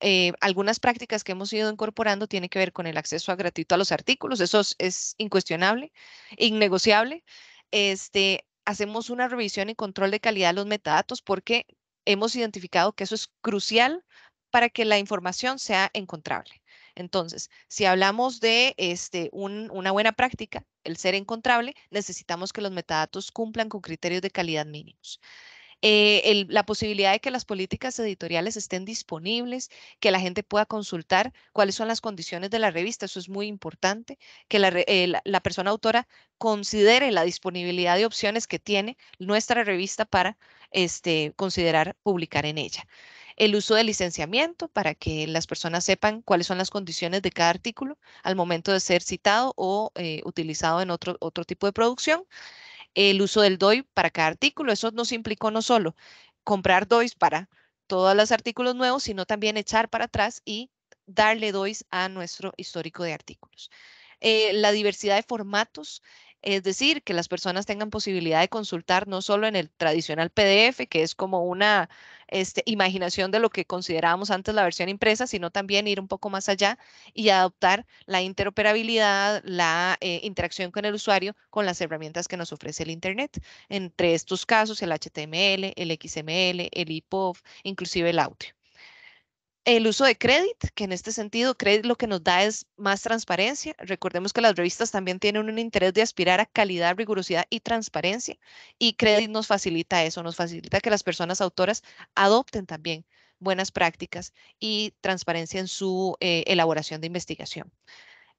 eh, algunas prácticas que hemos ido incorporando tienen que ver con el acceso gratuito a los artículos, eso es, incuestionable, innegociable. Este, hacemos una revisión y control de calidad de los metadatos porque hemos identificado que eso es crucial para que la información sea encontrable. Entonces, si hablamos de este, una buena práctica, el ser encontrable, necesitamos que los metadatos cumplan con criterios de calidad mínimos. Eh, la posibilidad de que las políticas editoriales estén disponibles, que la gente pueda consultar cuáles son las condiciones de la revista, eso es muy importante, que la, eh, persona autora considere la disponibilidad de opciones que tiene nuestra revista para este, considerar publicar en ella el uso del licenciamiento para que las personas sepan cuáles son las condiciones de cada artículo al momento de ser citado o eh, utilizado en otro, otro tipo de producción. El uso del DOI para cada artículo, eso nos implicó no solo comprar DOIs para todos los artículos nuevos, sino también echar para atrás y darle DOIs a nuestro histórico de artículos. Eh, la diversidad de formatos, es decir, que las personas tengan posibilidad de consultar no solo en el tradicional PDF, que es como una este, imaginación de lo que considerábamos antes la versión impresa, sino también ir un poco más allá y adoptar la interoperabilidad, la eh, interacción con el usuario con las herramientas que nos ofrece el Internet. Entre estos casos, el HTML, el XML, el EPUB, inclusive el audio. El uso de Credit, que en este sentido Credit lo que nos da es más transparencia. Recordemos que las revistas también tienen un interés de aspirar a calidad, rigurosidad y transparencia. Y Credit nos facilita eso, nos facilita que las personas autoras adopten también buenas prácticas y transparencia en su eh, elaboración de investigación.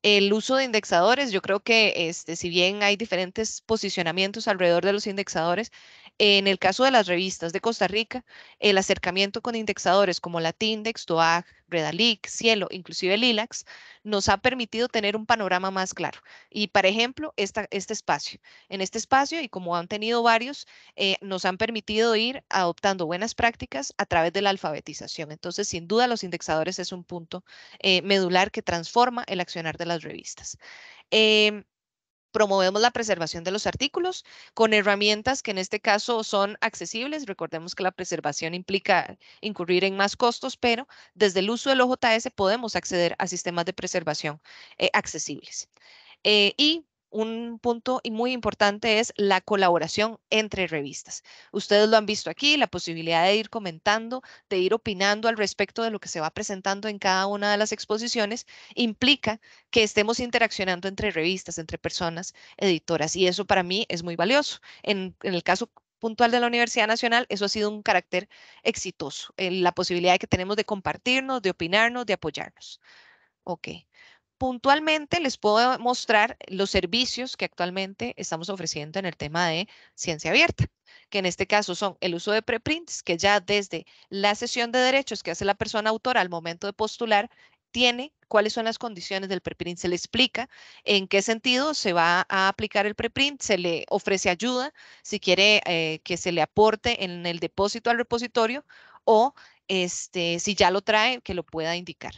El uso de indexadores, yo creo que este, si bien hay diferentes posicionamientos alrededor de los indexadores, en el caso de las revistas de Costa Rica, el acercamiento con indexadores como Latindex, Doag, Redalic, Cielo, inclusive LILAX, nos ha permitido tener un panorama más claro. Y, por ejemplo, este espacio. En este espacio, y como han tenido varios, eh, nos han permitido ir adoptando buenas prácticas a través de la alfabetización. Entonces, sin duda, los indexadores es un punto eh, medular que transforma el accionar de las revistas. Em, promovemos la preservación de los artículos con herramientas que en este caso son accesibles. Recordemos que la preservación implica incurrir en más costos, pero desde el uso del OJS podemos acceder a sistemas de preservación eh, accesibles. Eh, y un punto muy importante es la colaboración entre revistas. Ustedes lo han visto aquí, la posibilidad de ir comentando, de ir opinando al respecto de lo que se va presentando en cada una de las exposiciones, implica que estemos interaccionando entre revistas, entre personas editoras, y eso para mí es muy valioso. En, el caso puntual de la Universidad Nacional, eso ha sido un carácter exitoso, la posibilidad que tenemos de compartirnos, de opinarnos, de apoyarnos. Ok puntualmente les puedo mostrar los servicios que actualmente estamos ofreciendo en el tema de ciencia abierta, que en este caso son el uso de preprints, que ya desde la sesión de derechos que hace la persona autora al momento de postular, tiene cuáles son las condiciones del preprint, se le explica en qué sentido se va a aplicar el preprint, se le ofrece ayuda si quiere eh, que se le aporte en el depósito al repositorio o este, si ya lo trae, que lo pueda indicar.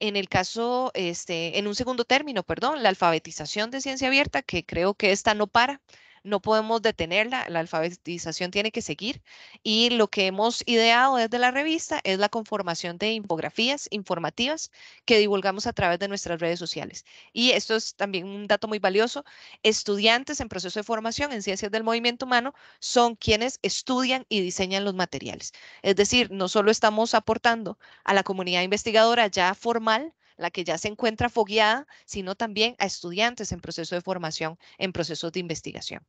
En el caso, este, en un segundo término, perdón, la alfabetización de ciencia abierta, que creo que esta no para no podemos detenerla, la alfabetización tiene que seguir y lo que hemos ideado desde la revista es la conformación de infografías informativas que divulgamos a través de nuestras redes sociales. Y esto es también un dato muy valioso, estudiantes en proceso de formación en ciencias del movimiento humano son quienes estudian y diseñan los materiales. Es decir, no solo estamos aportando a la comunidad investigadora ya formal, la que ya se encuentra fogueada, sino también a estudiantes en proceso de formación, en procesos de investigación.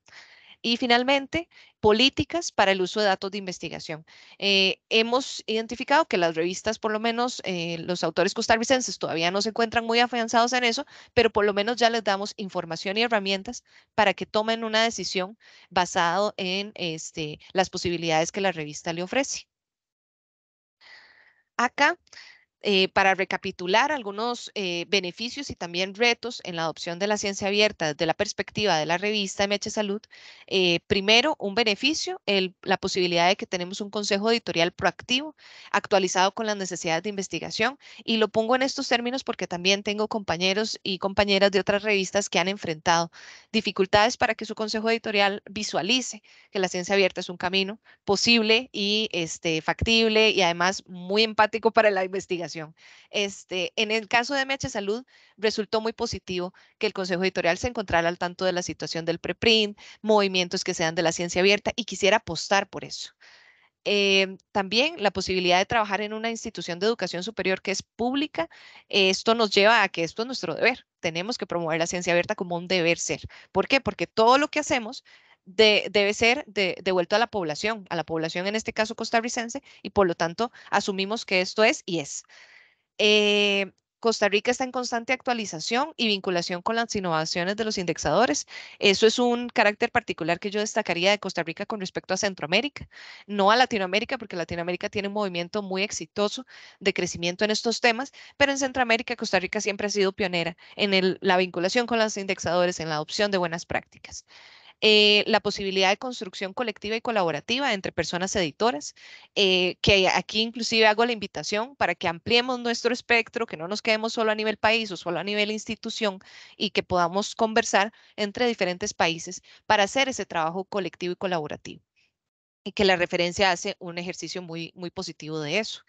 Y finalmente, políticas para el uso de datos de investigación. Eh, hemos identificado que las revistas, por lo menos eh, los autores costarricenses, todavía no se encuentran muy afianzados en eso, pero por lo menos ya les damos información y herramientas para que tomen una decisión basada en este, las posibilidades que la revista le ofrece. Acá eh, para recapitular algunos eh, beneficios y también retos en la adopción de la ciencia abierta desde la perspectiva de la revista MH Salud, eh, primero, un beneficio, la posibilidad de que tenemos un consejo editorial proactivo, actualizado con las necesidades de investigación. Y lo pongo en estos términos porque también tengo compañeros y compañeras de otras revistas que han enfrentado dificultades para que su consejo editorial visualice que la ciencia abierta es un camino posible y este, factible y además muy empático para la investigación este, en el caso de MH Salud, resultó muy positivo que el Consejo Editorial se encontrara al tanto de la situación del preprint, movimientos que sean de la ciencia abierta y quisiera apostar por eso. Em, también la posibilidad de trabajar en una institución de educación superior que es pública, esto nos lleva a que esto es nuestro deber. Tenemos que promover la ciencia abierta como un deber ser. ¿Por qué? Porque todo lo que hacemos debe ser devuelto a la población, a la población en este caso costarricense, y por lo tanto asumimos que esto es y es. Eh, Costa Rica está en constante actualización y vinculación con las innovaciones de los indexadores. Eso es un carácter particular que yo destacaría de Costa Rica con respecto a Centroamérica, no a Latinoamérica, porque Latinoamérica tiene un movimiento muy exitoso de crecimiento en estos temas, pero en Centroamérica Costa Rica siempre ha sido pionera en la vinculación con los indexadores, en la adopción de buenas prácticas. Eh, la posibilidad de construcción colectiva y colaborativa entre personas editoras, eh, que aquí inclusive hago la invitación para que ampliemos nuestro espectro, que no nos quedemos solo a nivel país o solo a nivel institución y que podamos conversar entre diferentes países para hacer ese trabajo colectivo y colaborativo y que la referencia hace un ejercicio muy, muy positivo de eso.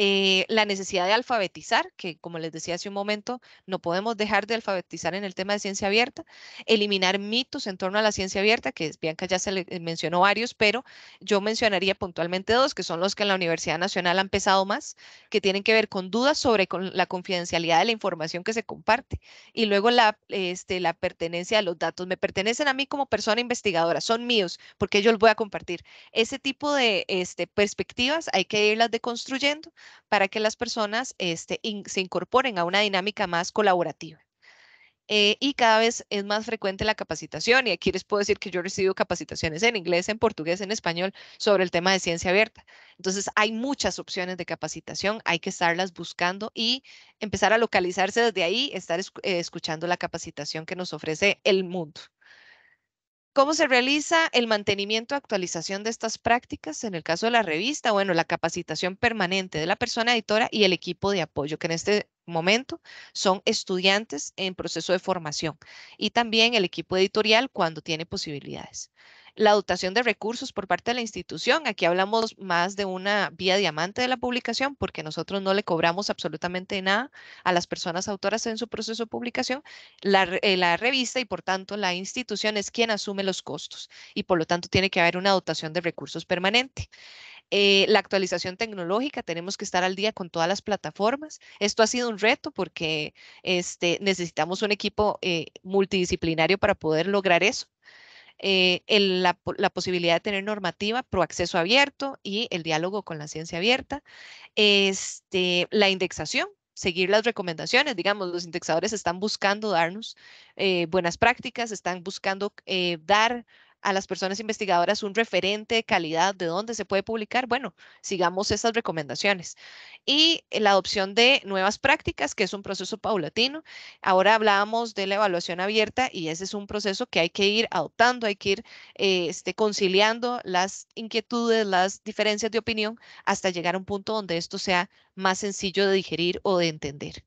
Eh, la necesidad de alfabetizar, que como les decía hace un momento, no podemos dejar de alfabetizar en el tema de ciencia abierta, eliminar mitos en torno a la ciencia abierta, que Bianca ya se eh, mencionó varios, pero yo mencionaría puntualmente dos, que son los que en la Universidad Nacional han pesado más, que tienen que ver con dudas sobre con la confidencialidad de la información que se comparte y luego la, este, pertenencia a los datos. Me pertenecen a mí como persona investigadora, son míos, porque yo los voy a compartir. Ese tipo de este, perspectivas hay que irlas deconstruyendo para que las personas este, se incorporen a una dinámica más colaborativa. Eh, y cada vez es más frecuente la capacitación. Y aquí les puedo decir que yo recibo capacitaciones en inglés, en portugués, en español sobre el tema de ciencia abierta. Entonces hay muchas opciones de capacitación, hay que estarlas buscando y empezar a localizarse desde ahí, estar eh, escuchando la capacitación que nos ofrece el mundo. ¿Cómo se realiza el mantenimiento, y actualización de estas prácticas? En el caso de la revista, bueno, la capacitación permanente de la persona editora y el equipo de apoyo, que en este momento son estudiantes en proceso de formación y también el equipo editorial cuando tiene posibilidades la dotación de recursos por parte de la institución. Aquí hablamos más de una vía diamante de la publicación porque nosotros no le cobramos absolutamente nada a las personas autoras en su proceso de publicación. La, eh, revista y por tanto la institución es quien asume los costos y por lo tanto tiene que haber una dotación de recursos permanente. Eh, la actualización tecnológica, tenemos que estar al día con todas las plataformas. Esto ha sido un reto porque este, necesitamos un equipo eh, multidisciplinario para poder lograr eso. Eh, la, posibilidad de tener normativa pro acceso abierto y el diálogo con la ciencia abierta, este, la indexación, seguir las recomendaciones, digamos, los indexadores están buscando darnos eh, buenas prácticas, están buscando eh, dar a las personas investigadoras un referente de calidad de dónde se puede publicar, bueno, sigamos esas recomendaciones. Y la adopción de nuevas prácticas, que es un proceso paulatino. Ahora hablábamos de la evaluación abierta y ese es un proceso que hay que ir adoptando, hay que ir eh, este, conciliando las inquietudes, las diferencias de opinión hasta llegar a un punto donde esto sea más sencillo de digerir o de entender.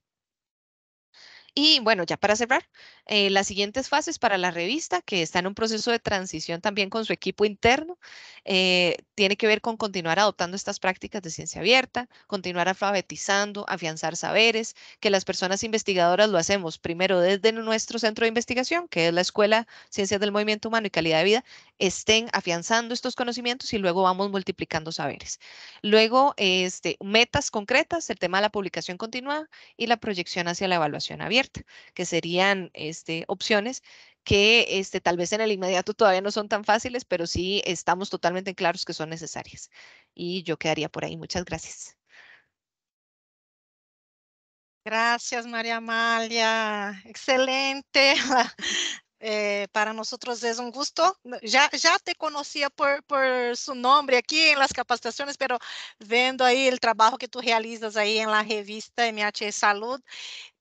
Y bueno, ya para cerrar, eh, las siguientes fases para la revista, que está en un proceso de transición también con su equipo interno, eh, tiene que ver con continuar adoptando estas prácticas de ciencia abierta, continuar alfabetizando, afianzar saberes, que las personas investigadoras lo hacemos primero desde nuestro centro de investigación, que es la Escuela Ciencias del Movimiento Humano y Calidad de Vida, estén afianzando estos conocimientos y luego vamos multiplicando saberes. Luego, este, metas concretas, el tema de la publicación continua y la proyección hacia la evaluación abierta, que serían este, opciones que este, tal vez en el inmediato todavía no son tan fáciles, pero sí estamos totalmente claros que son necesarias. Y yo quedaría por ahí. Muchas gracias. Gracias, María Amalia. Excelente Eh, para nosotros es un gusto. Ya, ya te conocía por, por, su nombre aquí en las capacitaciones, pero viendo ahí el trabajo que tú realizas ahí en la revista MH Salud,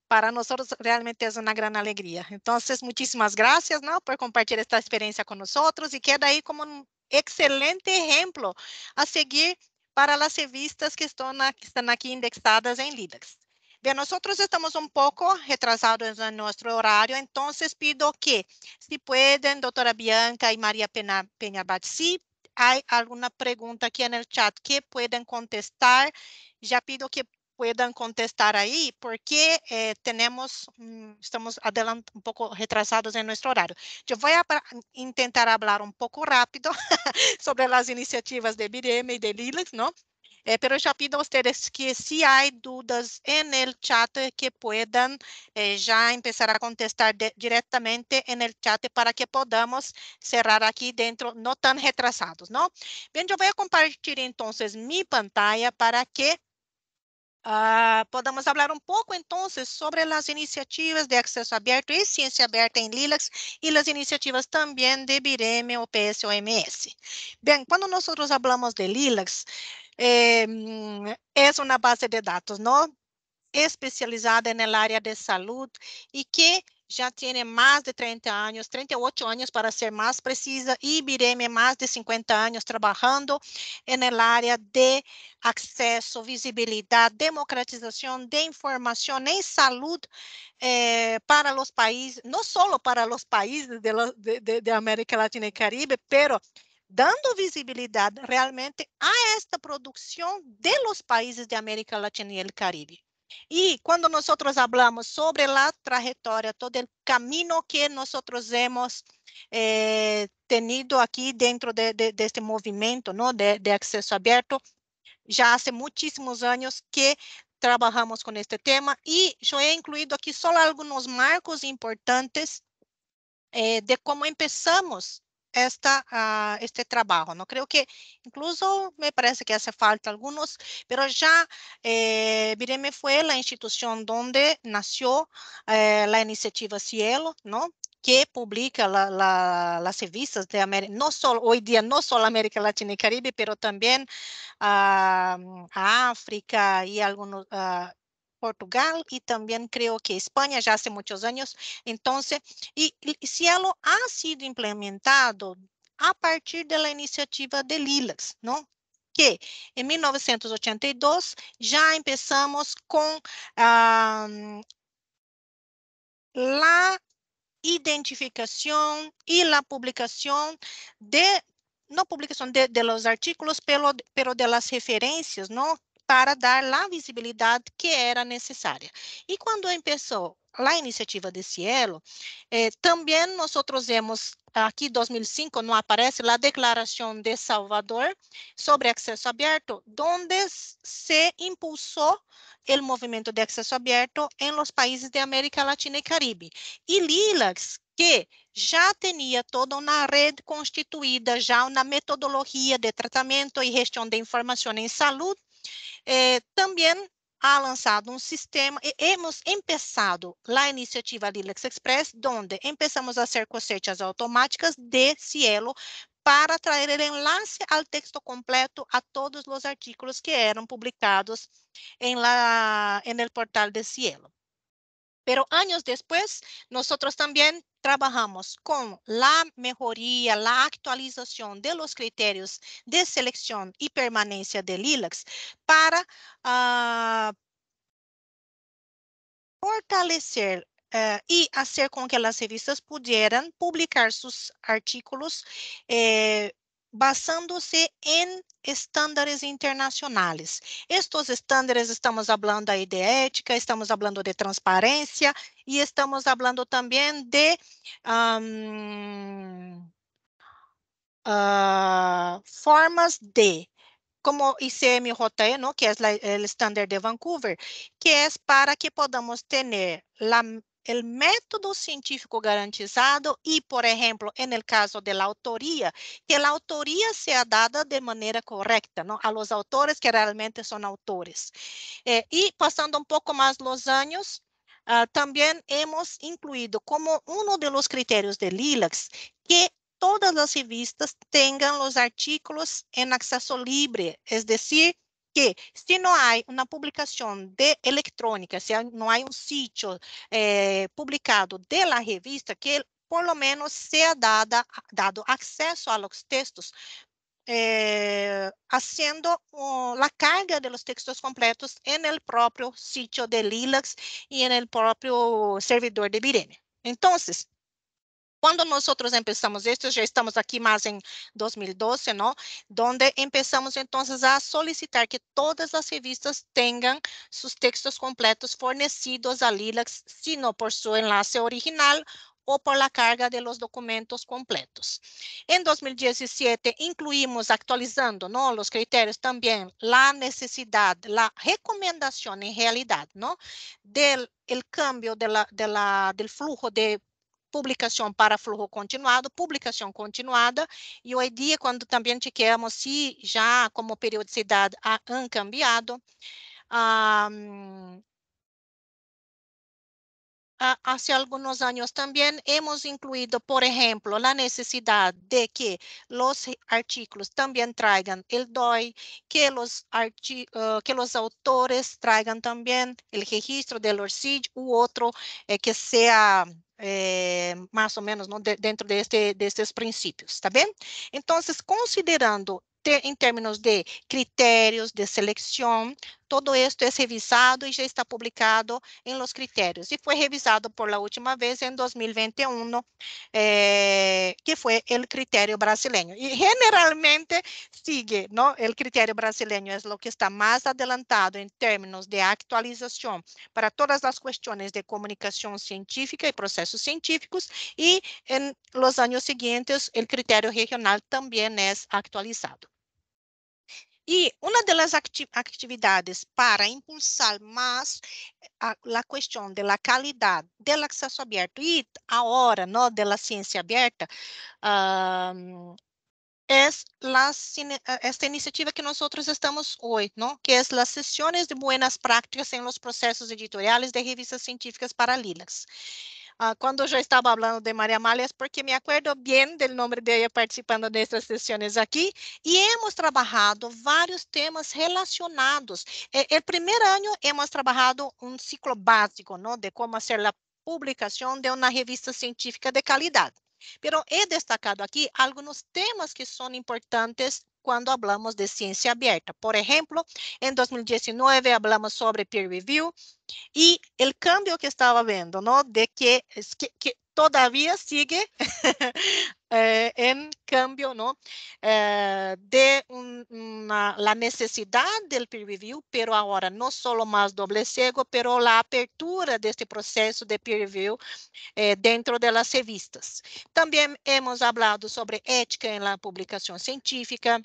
para nosotros realmente es una gran alegría. Entonces, muchísimas gracias ¿no? por compartir esta experiencia con nosotros y queda ahí como un excelente ejemplo a seguir para las revistas que están aquí indexadas en LIDAX. Bien, nosotros estamos un poco retrasados en nuestro horario, entonces pido que, si pueden, doctora Bianca y María Peña, Peñabat, si hay alguna pregunta aquí en el chat que pueden contestar, ya pido que puedan contestar ahí, porque eh, tenemos, mm, estamos um pouco retrasados em nosso horário. Eu vou tentar falar um pouco rápido sobre as iniciativas de BDM e de Lilith, não? Eh, pero ya pido a ustedes que si hay dudas en el chat que puedan eh, ya empezar a contestar de, directamente en el chat para que podamos cerrar aquí dentro, no tan retrasados, ¿no? Bien, yo voy a compartir entonces mi pantalla para que Uh, ah, falar um pouco, então, sobre as iniciativas de acesso aberto e ciência aberta em Lilacs e as iniciativas também de BIREME ou PSOMS. Bem, quando nós falamos de Lilacs, eh, es una base de datos, ¿no? Especializada en el área de salud y que já tem mais de 30 anos, 38 anos para ser mais precisa, e Bireme mais de 50 anos trabalhando na área de acesso, visibilidade, democratização de informação em saúde eh, para os países, não só para os países de, de, de América Latina e Caribe, pero dando visibilidade realmente a esta produção de los países de América Latina e el Caribe. E quando nós falamos sobre a trajetória, todo o caminho que nós hemos eh, tenido aqui dentro de, de, deste movimento ¿no? de, de acesso aberto, já há muitíssimos anos que trabalhamos com este tema e eu he incluído aqui só alguns marcos importantes eh, de como começamos esta, uh, este trabajo. No creo que, incluso me parece que hace falta algunos, pero ya eh, Bireme fue la institución donde nació eh, la iniciativa Cielo, ¿no? que publica la, las revistas de América, no solo, hoy día no solo América Latina y Caribe, pero también ah, mm, África y algunos, uh, Portugal y también creo que España ya hace muchos años. Entonces, y, y Cielo ha sido implementado a partir de la iniciativa de Lilas, ¿no? que em 1982 já começamos com ah, a identificação e a publicação de não publicação de, de los artículos, pelo, pero de las referências, não? para dar lá a visibilidade que era necessária. E quando começou a iniciativa de Cielo, eh, também nós temos aqui 2005 não aparece a Declaração de Salvador sobre acesso aberto, onde se impulsou o movimento de acesso aberto em los países de América Latina e Caribe. E Lilacs, que já tinha toda uma rede constituída, já uma metodologia de tratamento e gestão de informação em saúde, eh, também ha lançado um sistema e hemos empezado a iniciativa Lilex Express, onde começamos a fazer cosechas automáticas de cielo para trazer o enlace ao texto completo a todos os artículos que eram publicados em la, en el portal de cielo. Pero años después, nosotros también trabajamos con la mejoría, la actualización de los criterios de selección y permanencia del ILAX para uh, fortalecer Uh, eh, e fazer com que as revistas pudessem publicar seus artículos eh, basándose em estándares internacionais. Estos estándares estamos falando aí de ética, estamos falando de transparência e estamos falando também de um, uh, ah, formas de como ICMJE, que é o estándar de Vancouver, que é para que podamos ter el método científico garantizado y, por ejemplo, en el caso de la autoría, que la autoría sea dada de manera correcta ¿no? a los autores que realmente son autores. Eh, y pasando un poco más los años, uh, también hemos incluido como uno de los criterios de LILAX que todas las revistas tengan los artículos en acceso libre, es decir, que se não há uma publicação de eletrônica, se não há um sítio eh, publicado da revista, que por lo menos seja dada, dado acesso aos textos, eh, a carga de textos completos em el próprio sítio de Lilacs e em el próprio servidor de Virene. Então, quando outros começamos isso, já estamos aqui mais em 2012, não? Donde começamos, então, a solicitar que todas as revistas tenham seus textos completos fornecidos a Lilacs, se não por seu enlace original ou por la carga de los documentos completos. Em 2017 incluímos, actualizando ¿no? os critérios também a necessidade, a recomendação, em realidade, ¿no? Del el cambio de la, de la, del flujo de publicação para flujo continuado, publicação continuada, y hoy quando também te queremos, se já como periodicidade han cambiado, um, hace alguns anos também, hemos incluído, por exemplo, a necessidade de que os artículos também traigam o DOI, que os, uh, eh, que los autores traigam também o registro del ORCID u outro eh, que seja é, eh, mais ou menos no, dentro deste, destes princípios, tá bem? Então, considerando ter, em termos de critérios de seleção, Todo esto es revisado y ya está publicado en los criterios y fue revisado por la última vez en 2021, eh, que fue el criterio brasileño. Y generalmente sigue, ¿no? El criterio brasileño es lo que está más adelantado en términos de actualización para todas las cuestiones de comunicación científica y procesos científicos y en los años siguientes el criterio regional también es actualizado e uma das acti actividades para impulsar mais eh, a, questão da qualidade do acesso aberto e abierto y ahora da ciência aberta é eh, esta iniciativa que nós estamos hoje não que é as sessões de boas práticas em los processos editoriais de revistas científicas paralelas uh, cuando yo estaba hablando de María Amalia es porque me acuerdo bien del nombre de ella participando de estas sesiones aquí y hemos trabajado varios temas relacionados. O el primer año hemos trabajado un ciclo básico, ¿no? De cómo hacer la publicación de una revista científica de calidad. Pero he destacado aqui alguns temas que são importantes cuando hablamos de ciencia abierta. Por ejemplo, en 2019 hablamos sobre peer review y el cambio que estaba viendo, ¿no? De que, que, que todavía sigue eh, en cambio, ¿no? Eh, de un, una, la necesidad del peer review, pero ahora no solo más doble ciego, pero la apertura de este proceso de peer review eh, dentro de las revistas. También hemos hablado sobre ética en la publicación científica,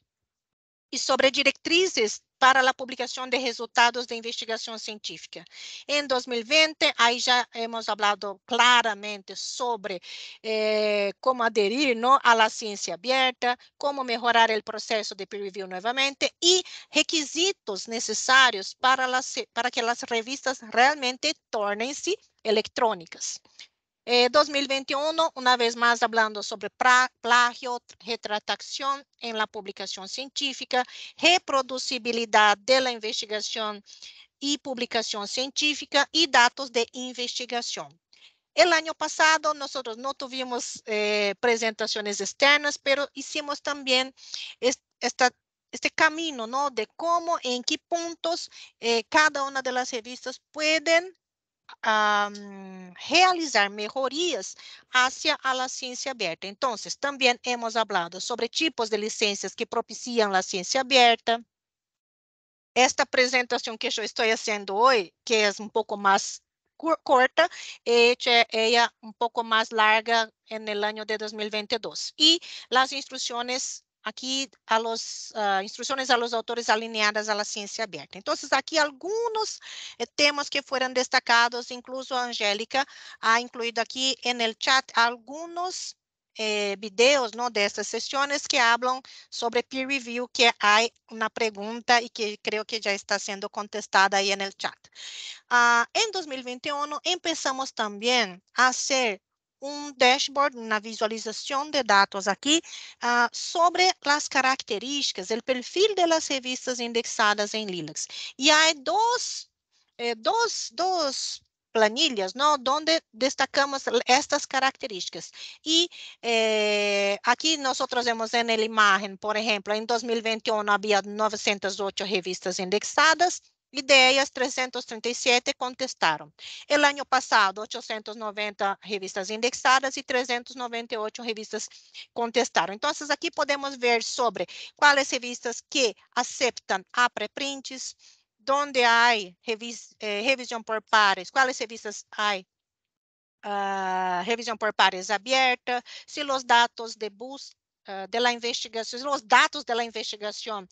e sobre diretrizes para a publicação de resultados de investigação científica. Em 2020, aí já hemos hablado claramente sobre eh, aderir adherir à ciência aberta, como melhorar o processo de peer review novamente e requisitos necessários para, las, para que as revistas realmente tornem-se eletrônicas. 2021, eh, una vez más hablando sobre plagio, retratación en la publicación científica, reproducibilidad de la investigación y publicación científica y datos de investigación. El año pasado nosotros no tuvimos eh, presentaciones externas, pero hicimos también este camino, ¿no? De cómo, en qué puntos eh, cada una de las revistas pueden um, realizar melhorias hacia a la ciencia abierta. Entonces, hemos hablado sobre tipos de licenças que propiciam a ciência aberta. Esta apresentação que eu estou fazendo hoje que é um pouco mais corta, é hecho um pouco mais larga em el año de 2022. E las instrucciones aqui as ah, instruções uh, a los autores alineadas à ciência aberta. Então, aqui alguns eh, temas que foram destacados, incluso Angélica ha incluído aqui no el chat alguns eh, videos ¿no? de que falam sobre peer review, que há uma pergunta e que creio que já está sendo contestada aí no el chat. Uh, 2021 começamos também a fazer um dashboard, na visualização de dados aqui uh, sobre as características, o perfil de las revistas indexadas em Linux. e há dois eh, dos, planilhas, não, onde destacamos estas características. E eh, aqui nós temos na imagem, por exemplo, em 2021 havia 908 revistas indexadas, ideias, 337 contestaram. El ano passado 890 revistas indexadas e 398 revistas contestaram. Então, aqui podemos ver sobre quais revistas que aceitam a preprints, onde há revis, eh, revisão por pares, quais revistas há uh, ah, revisão por pares aberta, se os dados de busca Ah, de la investigación, los datos de la investigación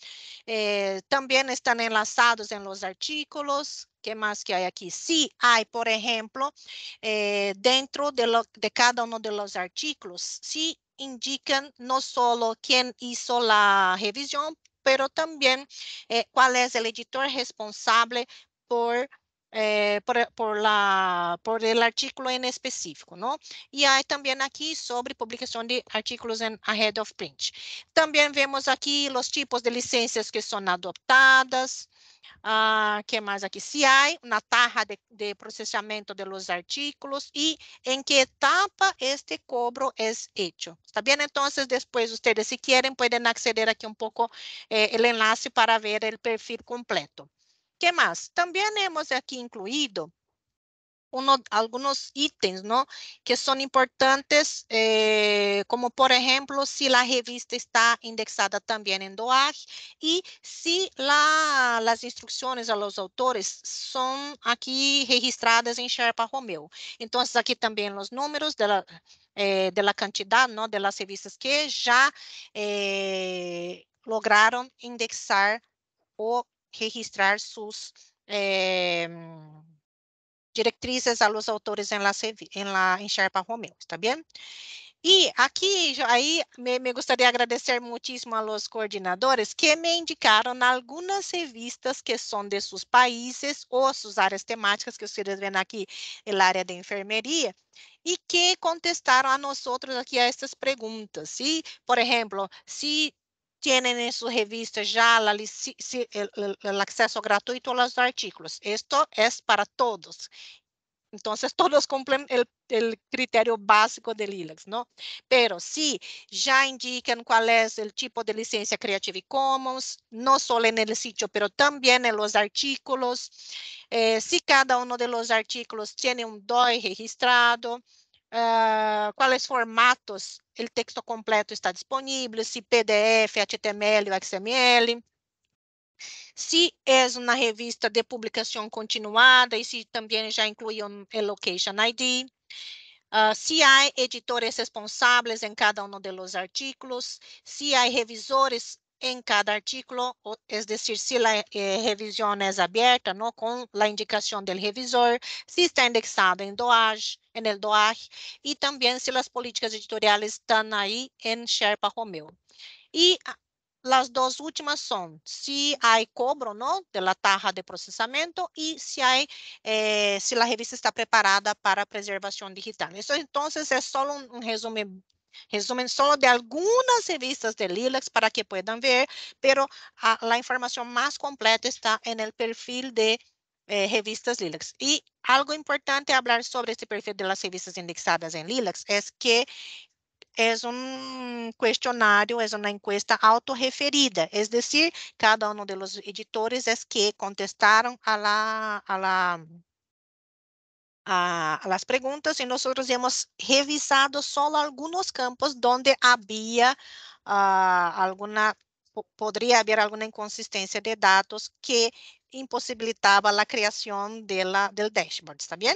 eh, también están enlazados en los artículos. ¿Qué más que hay aquí? si hay, por ejemplo, eh, dentro de, de, cada uno de los artículos, si indican no solo quién hizo la revisión, pero también eh, cuál es el editor responsable por Eh, por, eh, por, la, por el artículo en específico, ¿no? Y hay también aquí sobre publicación de artículos en Ahead of Print. También vemos aquí los tipos de licencias que son adoptadas, o ah, que mais aqui? Se há uma tarra de, de processamento dos artículos e em que etapa este cobro é feito. Está bem? Então, depois, vocês, se querem, podem aceder aqui um pouco eh, o enlace para ver o perfil completo. ¿Qué más? También hemos aquí incluido uno, alguns itens, que são importantes, eh, como por exemplo se a revista está indexada também em DOAG e se as instruções instrucciones a los autores são aqui registradas em Sherpa Romeo. Então, aqui também os números de la, eh, de revistas que já eh, indexar o registrar suas eh, diretrizes a los autores em la, en la en Sherpa Romeo, ¿está bien? E aqui, aí, me, me, gostaria de agradecer muitíssimo los coordenadores que me indicaram algumas revistas que são de seus países ou suas áreas temáticas, que vocês veem aqui, na área de enfermeria, e que contestaram a nós outros aqui a estas perguntas. E, por exemplo, se tienen en sus revistas ya el, acceso gratuito a los artículos. Esto es para todos. Entonces, todos cumplen el, criterio básico del ILEX, ¿no? Pero si ya indican cuál es el tipo de licencia Creative Commons, no solo en el sitio, pero también en los artículos. Eh, si cada uno de los artículos tiene un DOI registrado, uh, quais formatos o texto completo está disponível, se PDF, HTML ou XML. Se é uma revista de publicação continuada e se também já inclui um location ID. Uh, ah, se há editores responsáveis em cada um dos artigos, se há revisores em cada artículo, ou, decir, se a eh, revisão é aberta, não, com a indicação do revisor, se está indexado em DOAJ, em el DOAJ, e também se as políticas editoriales estão aí em Sherpa Romeo. E ah, as duas últimas são se há cobro no de taxa de processamento e se há, eh, si revista está preparada para preservação digital. Isso, então, é só um resumo. Resumen solo de algunas revistas de Lilacs para que puedan ver, pero ah, la información más completa está en el perfil de eh, revistas Lilacs. Y algo importante hablar sobre este perfil de las revistas indexadas en Lilacs es que es un cuestionario, es una encuesta autorreferida, es decir, cada uno de los editores es que contestaron a la a, las preguntas y nosotros hemos revisado solo algunos campos donde había ah, alguna, podría haber alguna inconsistencia de datos que imposibilitaba la creación de la, del dashboard, ¿está bien?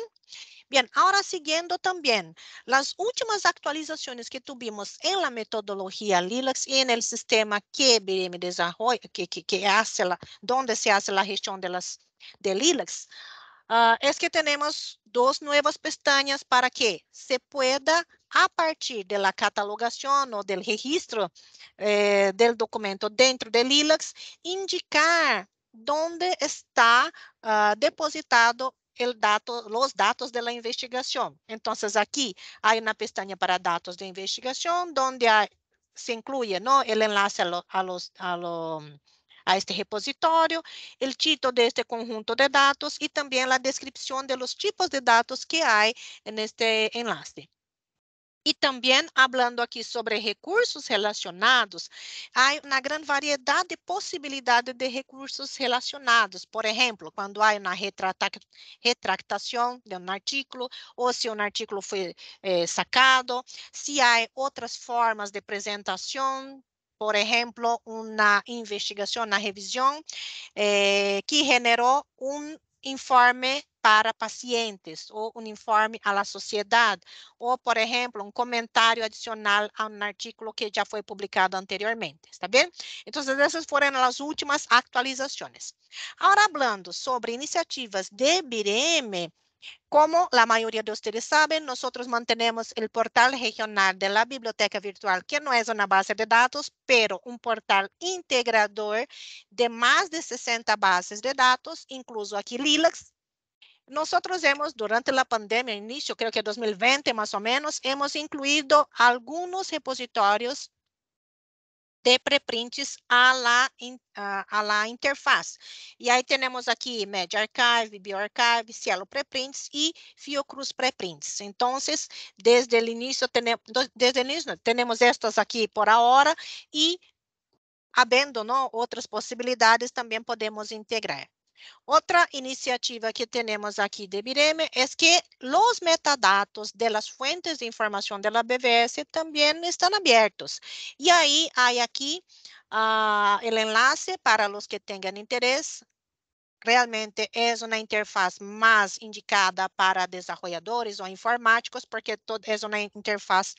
Bien, ahora siguiendo también las últimas actualizaciones que tuvimos en la metodología Lilacs y en el sistema que BM desarrolla, que, que, que hace la, donde se hace la gestión de las de Lilacs, Uh, ah, es que tenemos dos nuevas pestañas para que se pueda, a partir de la catalogación o del registro eh, del documento dentro del ILAX, indicar dónde está uh, depositado el dato, los datos de la investigación. Entonces, aquí hay una pestaña para datos de investigación donde hay, se incluye ¿no? el enlace a, lo, a los, a lo, a este repositório, o título deste conjunto de dados e também a descrição de los tipos de dados que há en enlace. E também, falando aqui sobre recursos relacionados, há uma grande variedade de possibilidades de recursos relacionados. Por exemplo, quando há uma retratação de um artigo, ou se um artigo foi eh, sacado, se há outras formas de apresentação por exemplo uma investigação, uma revisão eh, que generou um informe para pacientes ou um informe a la ou, por exemplo um comentário adicional a um artículo que já foi publicado anteriormente, ¿está bem então essas foram as últimas atualizações agora hablando sobre iniciativas de BIREME, Como la mayoría de ustedes saben, nosotros mantenemos el portal regional de la biblioteca virtual, que no es una base de datos, pero un portal integrador de más de 60 bases de datos, incluso aquí Lilacs. Nosotros hemos, durante la pandemia, inicio creo que 2020 más o menos, hemos incluido algunos repositorios de preprints à la, in, à, à la interface. E aí temos aqui Media Archive, BioArchive, Cielo Preprints e Fiocruz Preprints. Então, desde o início, temos desde o início temos estas aqui por agora e, havendo outras possibilidades, também podemos integrar outra iniciativa que temos aqui de BIREME é que os metadatos das fontes fuentes de informação de la BBS estão abertos e aí há aqui o uh, ah, enlace para os que tenham interesse realmente é uma interface mais indicada para desenvolvedores ou informáticos, porque é uma interface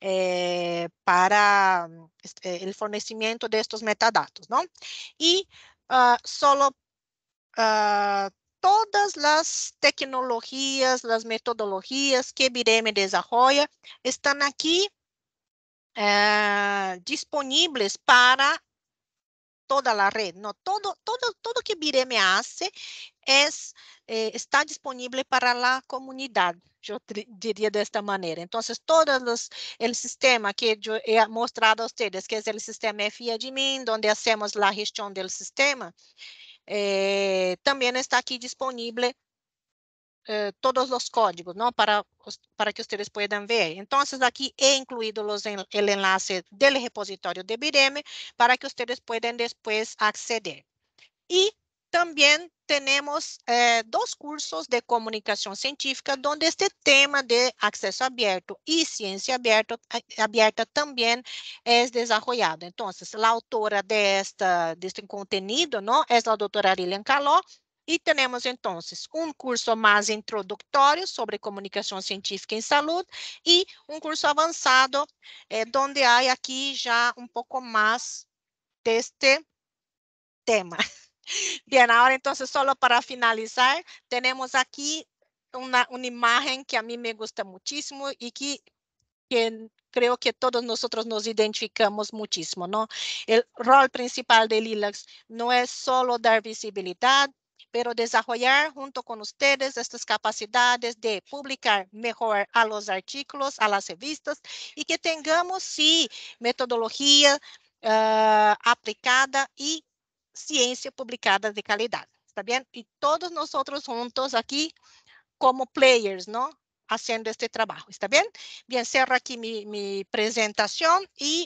eh, para o fornecimento destes metadados, não? E uh, ah, só ah, todas as tecnologias, as metodologias que Bireme desarrolla estão aqui uh, para toda a rede. Não, todo, todo, todo que Bireme faz eh, está disponível para a comunidade. Eu diria desta maneira. Então, todos o sistema que eu he mostrado a vocês, que é o sistema FIADMIN, onde hacemos a gestão do sistema, eh, está aqui disponível eh, todos os códigos, não? Para, para que vocês possam ver. Então, aqui é incluído o en, el enlace do repositório de BDM para que vocês possam depois acceder. E também temos eh, cursos de comunicação científica onde este tema de acesso aberto e ciência aberta também é es desarrollado. Então, a autora desta deste conteúdo não é, é a es Lilian Caló e temos então um curso mais introductorio sobre comunicação científica em saúde e um curso avançado eh, há aqui já um pouco mais deste tema. Bien, ahora entonces solo para finalizar, tenemos aquí una, una imagen que a mí me gusta muchísimo y que, creo que todos nosotros nos identificamos muchísimo, ¿no? El rol principal de Lilacs no es solo dar visibilidad, pero desarrollar junto con ustedes estas capacidades de publicar mejor a los artículos, a las revistas y que tengamos, sí, metodología eh, aplicada y ciencia publicada de qualidade, ¿Está bem? E todos outros juntos aqui como players, não, Haciendo este trabalho, ¿Está bem? Bem, cierro aqui minha apresentação e